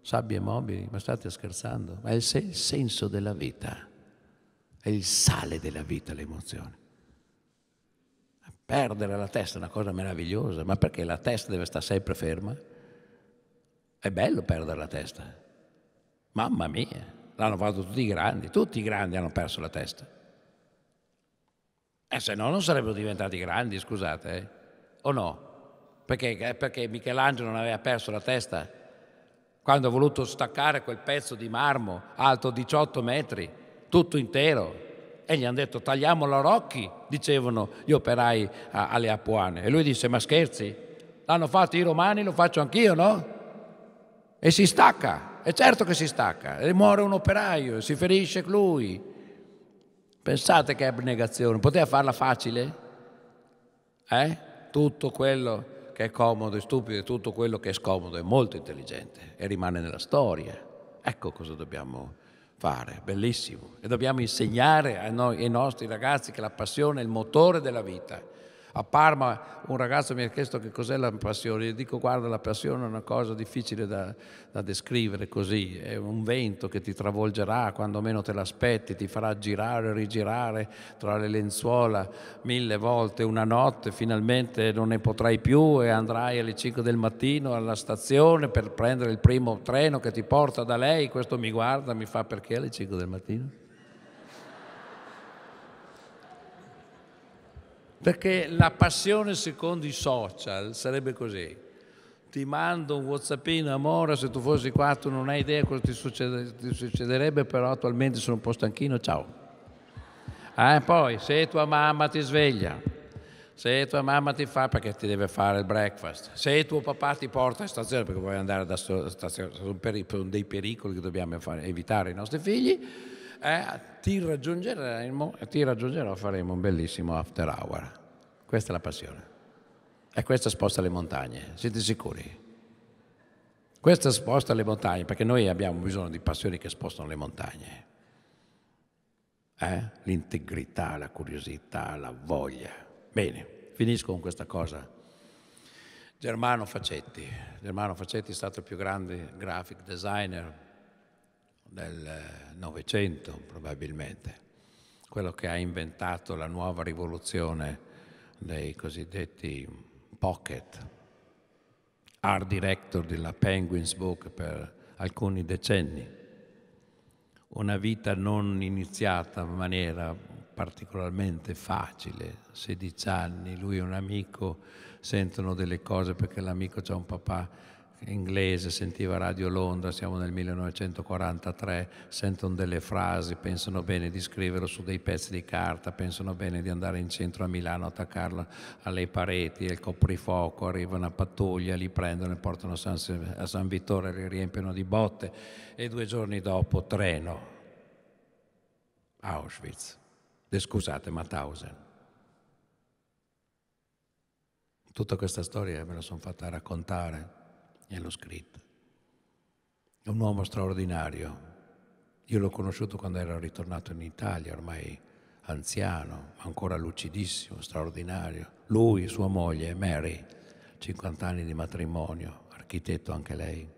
sabbie mobili, ma state scherzando, ma è il senso della vita. È il sale della vita l'emozione. Perdere la testa è una cosa meravigliosa, ma perché la testa deve stare sempre ferma? È bello perdere la testa. Mamma mia, l'hanno fatto tutti i grandi, tutti i grandi hanno perso la testa. E eh, se no non sarebbero diventati grandi, scusate, eh? o no? Perché, eh, perché Michelangelo non aveva perso la testa quando ha voluto staccare quel pezzo di marmo alto 18 metri tutto intero. E gli hanno detto tagliamo la Rocchi, dicevano gli operai a, alle Apuane. E lui disse ma scherzi, l'hanno fatto i romani, lo faccio anch'io, no? E si stacca, è certo che si stacca, e muore un operaio, si ferisce lui. Pensate che abnegazione, poteva farla facile? Eh? Tutto quello che è comodo e stupido e tutto quello che è scomodo è molto intelligente e rimane nella storia. Ecco cosa dobbiamo fare, bellissimo. E dobbiamo insegnare noi, ai nostri ragazzi che la passione è il motore della vita a Parma un ragazzo mi ha chiesto che cos'è la passione, io dico guarda la passione è una cosa difficile da, da descrivere così, è un vento che ti travolgerà quando meno te l'aspetti, ti farà girare, e rigirare tra le lenzuola mille volte una notte, finalmente non ne potrai più e andrai alle 5 del mattino alla stazione per prendere il primo treno che ti porta da lei, questo mi guarda, mi fa perché alle 5 del mattino? Perché la passione secondo i social sarebbe così. Ti mando un whatsappino, amore, se tu fossi qua tu non hai idea cosa ti, succede, ti succederebbe, però attualmente sono un po' stanchino, ciao. Eh, poi, se tua mamma ti sveglia, se tua mamma ti fa perché ti deve fare il breakfast, se tuo papà ti porta in stazione perché vuoi andare da stazione, sono, dei pericoli che dobbiamo fare, evitare ai nostri figli, eh, ti raggiungeremo e ti raggiungerò, faremo un bellissimo after hour. Questa è la passione. E questa sposta le montagne, siete sicuri? Questa sposta le montagne, perché noi abbiamo bisogno di passioni che spostano le montagne. Eh? L'integrità, la curiosità, la voglia. Bene, finisco con questa cosa. Germano Facetti. Germano Facetti è stato il più grande graphic designer del Novecento probabilmente, quello che ha inventato la nuova rivoluzione dei cosiddetti pocket, art director della Penguins Book per alcuni decenni. Una vita non iniziata in maniera particolarmente facile, 16 anni, lui e un amico sentono delle cose perché l'amico ha un papà inglese, sentiva Radio Londra, siamo nel 1943, sentono delle frasi, pensano bene di scriverlo su dei pezzi di carta, pensano bene di andare in centro a Milano, attaccarlo alle pareti, al coprifuoco, arriva una pattuglia, li prendono e portano a San Vittore, li riempiono di botte e due giorni dopo treno Auschwitz, De, scusate, Mauthausen. Tutta questa storia me la sono fatta raccontare e gliel'ho scritta. È un uomo straordinario. Io l'ho conosciuto quando era ritornato in Italia, ormai anziano, ancora lucidissimo, straordinario. Lui, sua moglie, Mary, 50 anni di matrimonio, architetto anche lei.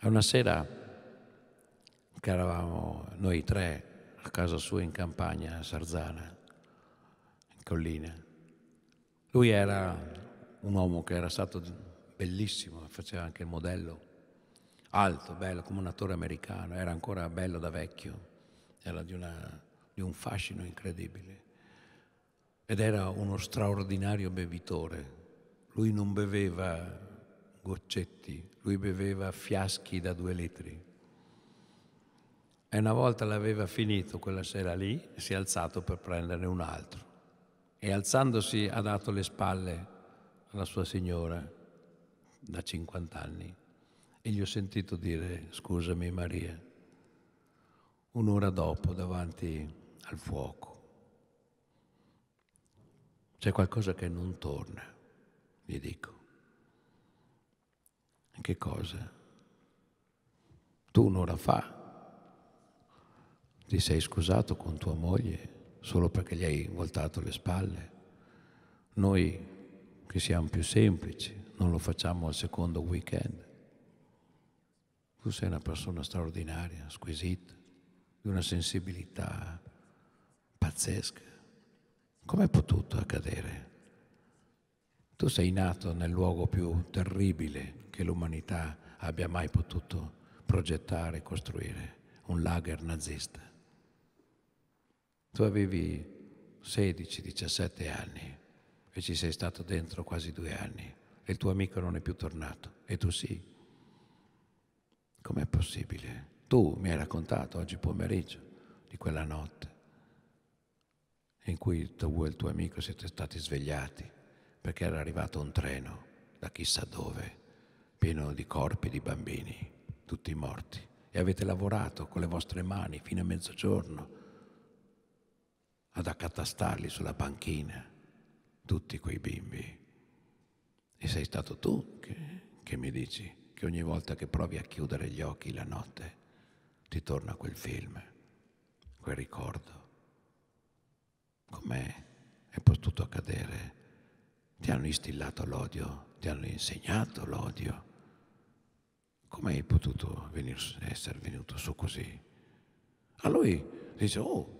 A una sera che eravamo noi tre a casa sua in campagna, a Sarzana, in collina, lui era un uomo che era stato bellissimo, faceva anche il modello, alto, bello, come un attore americano, era ancora bello da vecchio, era di, una, di un fascino incredibile ed era uno straordinario bevitore. Lui non beveva goccetti, lui beveva fiaschi da due litri. E una volta l'aveva finito quella sera lì, si è alzato per prenderne un altro. E alzandosi ha dato le spalle la sua signora da 50 anni e gli ho sentito dire scusami Maria un'ora dopo davanti al fuoco. C'è qualcosa che non torna, gli dico. Che cosa? Tu un'ora fa ti sei scusato con tua moglie solo perché gli hai voltato le spalle. Noi che siamo più semplici, non lo facciamo al secondo weekend. Tu sei una persona straordinaria, squisita, di una sensibilità pazzesca. Com'è potuto accadere? Tu sei nato nel luogo più terribile che l'umanità abbia mai potuto progettare e costruire, un lager nazista. Tu avevi 16-17 anni e ci sei stato dentro quasi due anni e il tuo amico non è più tornato e tu sì. Com'è possibile? Tu mi hai raccontato oggi pomeriggio di quella notte in cui tu e il tuo amico siete stati svegliati perché era arrivato un treno da chissà dove, pieno di corpi di bambini, tutti morti, e avete lavorato con le vostre mani fino a mezzogiorno ad accatastarli sulla panchina tutti quei bimbi. E sei stato tu che, che mi dici che ogni volta che provi a chiudere gli occhi la notte ti torna quel film, quel ricordo. Com'è è potuto accadere? Ti hanno instillato l'odio, ti hanno insegnato l'odio. Com'è potuto venir, essere venuto su così? A lui dice, oh,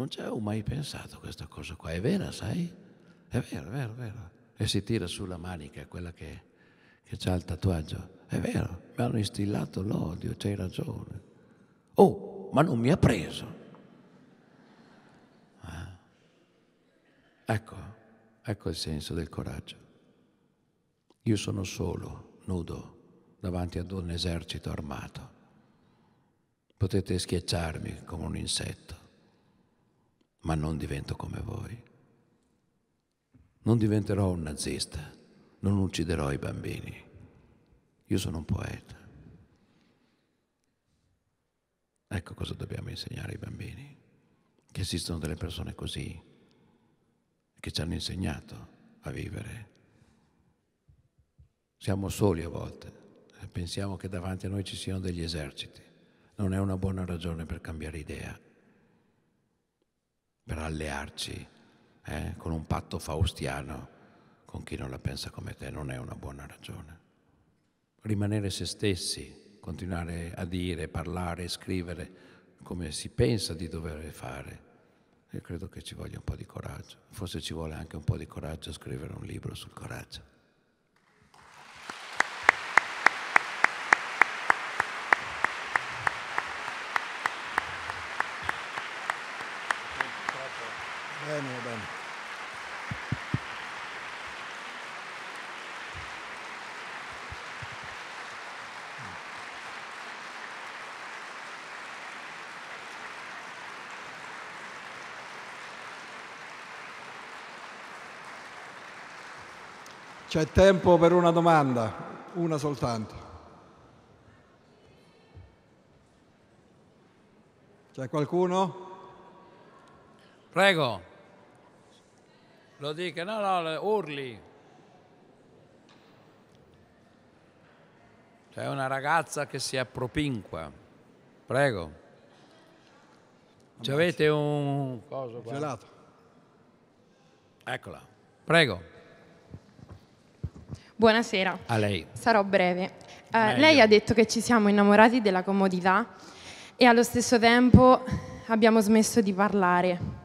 non ci avevo mai pensato questa cosa qua, è vera, sai? È vero, è vero, è vero. E si tira sulla manica quella che, che ha il tatuaggio. È vero, mi hanno instillato l'odio, c'hai ragione. Oh, ma non mi ha preso. Ah. Ecco, ecco il senso del coraggio. Io sono solo, nudo, davanti ad un esercito armato. Potete schiacciarmi come un insetto ma non divento come voi. Non diventerò un nazista, non ucciderò i bambini. Io sono un poeta. Ecco cosa dobbiamo insegnare ai bambini, che esistono delle persone così, che ci hanno insegnato a vivere. Siamo soli a volte, pensiamo che davanti a noi ci siano degli eserciti. Non è una buona ragione per cambiare idea per allearci eh, con un patto faustiano con chi non la pensa come te non è una buona ragione. Rimanere se stessi, continuare a dire, parlare, scrivere come si pensa di dover fare, io credo che ci voglia un po' di coraggio. Forse ci vuole anche un po' di coraggio a scrivere un libro sul coraggio. Bene, bene. C'è tempo per una domanda, una soltanto. C'è qualcuno? Prego. Lo dica, no, no, urli. C'è una ragazza che si appropinqua. Prego. Ci avete un... Cosa qua? Gelato. Eccola. Prego. Buonasera. A lei. Sarò breve. Eh, lei ha detto che ci siamo innamorati della comodità e allo stesso tempo abbiamo smesso di parlare.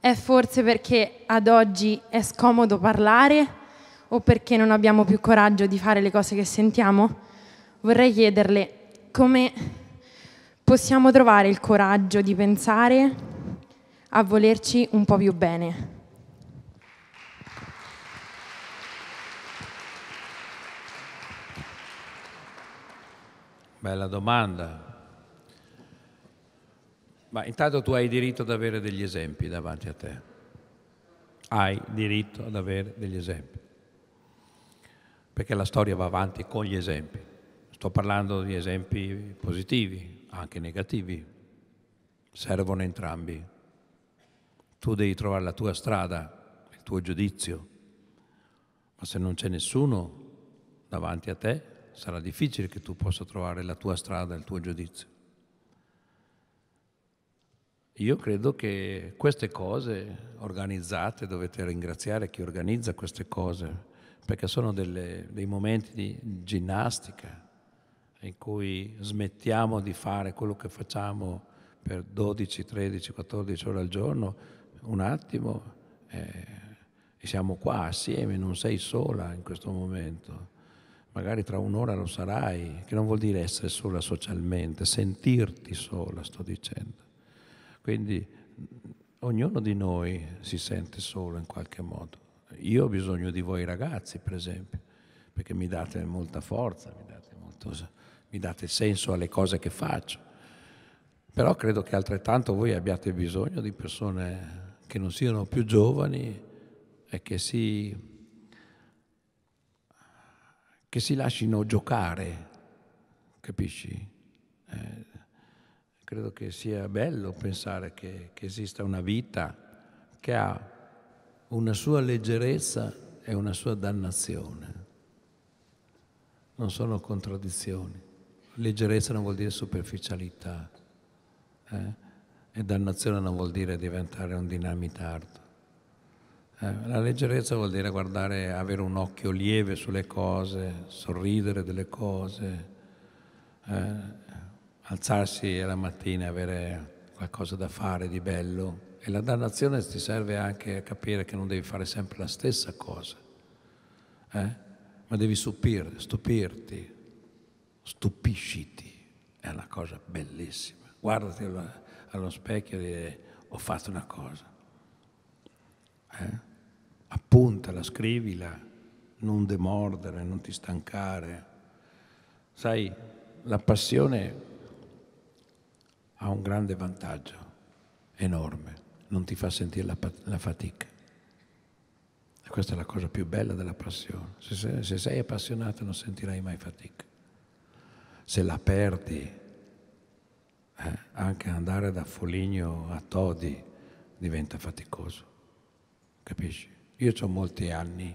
È forse perché ad oggi è scomodo parlare o perché non abbiamo più coraggio di fare le cose che sentiamo? Vorrei chiederle come possiamo trovare il coraggio di pensare a volerci un po' più bene. Bella domanda. Ma intanto tu hai diritto ad avere degli esempi davanti a te. Hai diritto ad avere degli esempi. Perché la storia va avanti con gli esempi. Sto parlando di esempi positivi, anche negativi. Servono entrambi. Tu devi trovare la tua strada, il tuo giudizio. Ma se non c'è nessuno davanti a te, sarà difficile che tu possa trovare la tua strada, il tuo giudizio. Io credo che queste cose organizzate, dovete ringraziare chi organizza queste cose, perché sono delle, dei momenti di ginnastica in cui smettiamo di fare quello che facciamo per 12, 13, 14 ore al giorno, un attimo eh, siamo qua assieme, non sei sola in questo momento. Magari tra un'ora lo sarai, che non vuol dire essere sola socialmente, sentirti sola, sto dicendo. Quindi ognuno di noi si sente solo in qualche modo. Io ho bisogno di voi ragazzi, per esempio, perché mi date molta forza, mi date, molto, mi date senso alle cose che faccio. Però credo che altrettanto voi abbiate bisogno di persone che non siano più giovani e che si, che si lasciano giocare, capisci? Eh, Credo che sia bello pensare che, che esista una vita che ha una sua leggerezza e una sua dannazione. Non sono contraddizioni. Leggerezza non vuol dire superficialità eh? e dannazione non vuol dire diventare un dinamitardo. Eh? La leggerezza vuol dire guardare, avere un occhio lieve sulle cose, sorridere delle cose, eh? alzarsi la mattina e avere qualcosa da fare di bello. E la dannazione ti serve anche a capire che non devi fare sempre la stessa cosa, eh? ma devi stupir, stupirti, stupisciti. È una cosa bellissima. Guardati allo, allo specchio e dire ho fatto una cosa. Eh? Appuntala, scrivila, non demordere, non ti stancare. Sai, la passione ha un grande vantaggio, enorme, non ti fa sentire la, la fatica. E questa è la cosa più bella della passione. Se sei, se sei appassionato non sentirai mai fatica. Se la perdi, eh, anche andare da Foligno a Todi diventa faticoso, capisci? Io ho molti anni,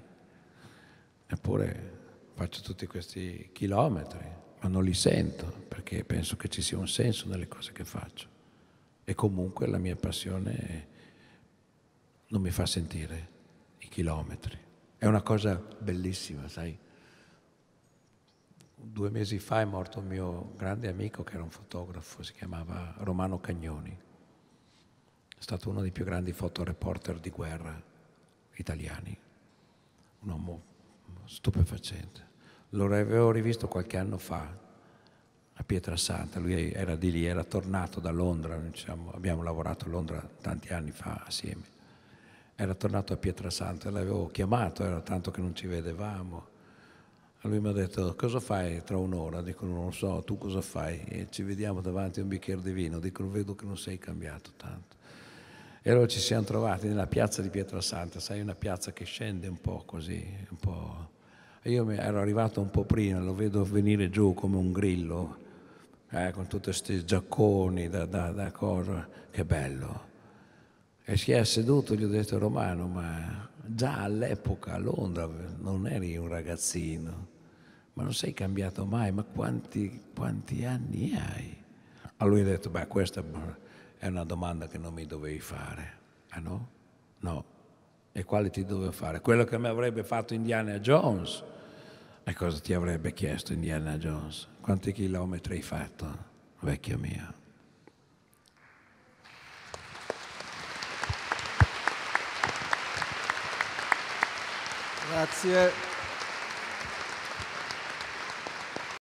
eppure faccio tutti questi chilometri ma non li sento perché penso che ci sia un senso nelle cose che faccio. E comunque la mia passione non mi fa sentire i chilometri. È una cosa bellissima, sai. Due mesi fa è morto un mio grande amico che era un fotografo, si chiamava Romano Cagnoni. È stato uno dei più grandi fotoreporter di guerra italiani, un uomo stupefacente. Lo avevo rivisto qualche anno fa a Pietrasanta, lui era di lì, era tornato da Londra, diciamo, abbiamo lavorato a Londra tanti anni fa assieme. Era tornato a Pietrasanta, Santa, l'avevo chiamato, era tanto che non ci vedevamo. Lui mi ha detto cosa fai tra un'ora? Dico non lo so, tu cosa fai? E ci vediamo davanti a un bicchiere di vino, dicono vedo che non sei cambiato tanto. E allora ci siamo trovati nella piazza di Pietrasanta, sai una piazza che scende un po' così, un po' Io ero arrivato un po' prima, lo vedo venire giù come un grillo, eh, con tutti questi giacconi da, da, da cosa, che bello. E si è seduto, gli ho detto Romano, ma già all'epoca a Londra non eri un ragazzino, ma non sei cambiato mai, ma quanti, quanti anni hai? A lui ho detto, beh, questa è una domanda che non mi dovevi fare. Ah no? No e quale ti doveva fare. Quello che mi avrebbe fatto Indiana Jones. E cosa ti avrebbe chiesto Indiana Jones? Quanti chilometri hai fatto, vecchio mio? Grazie.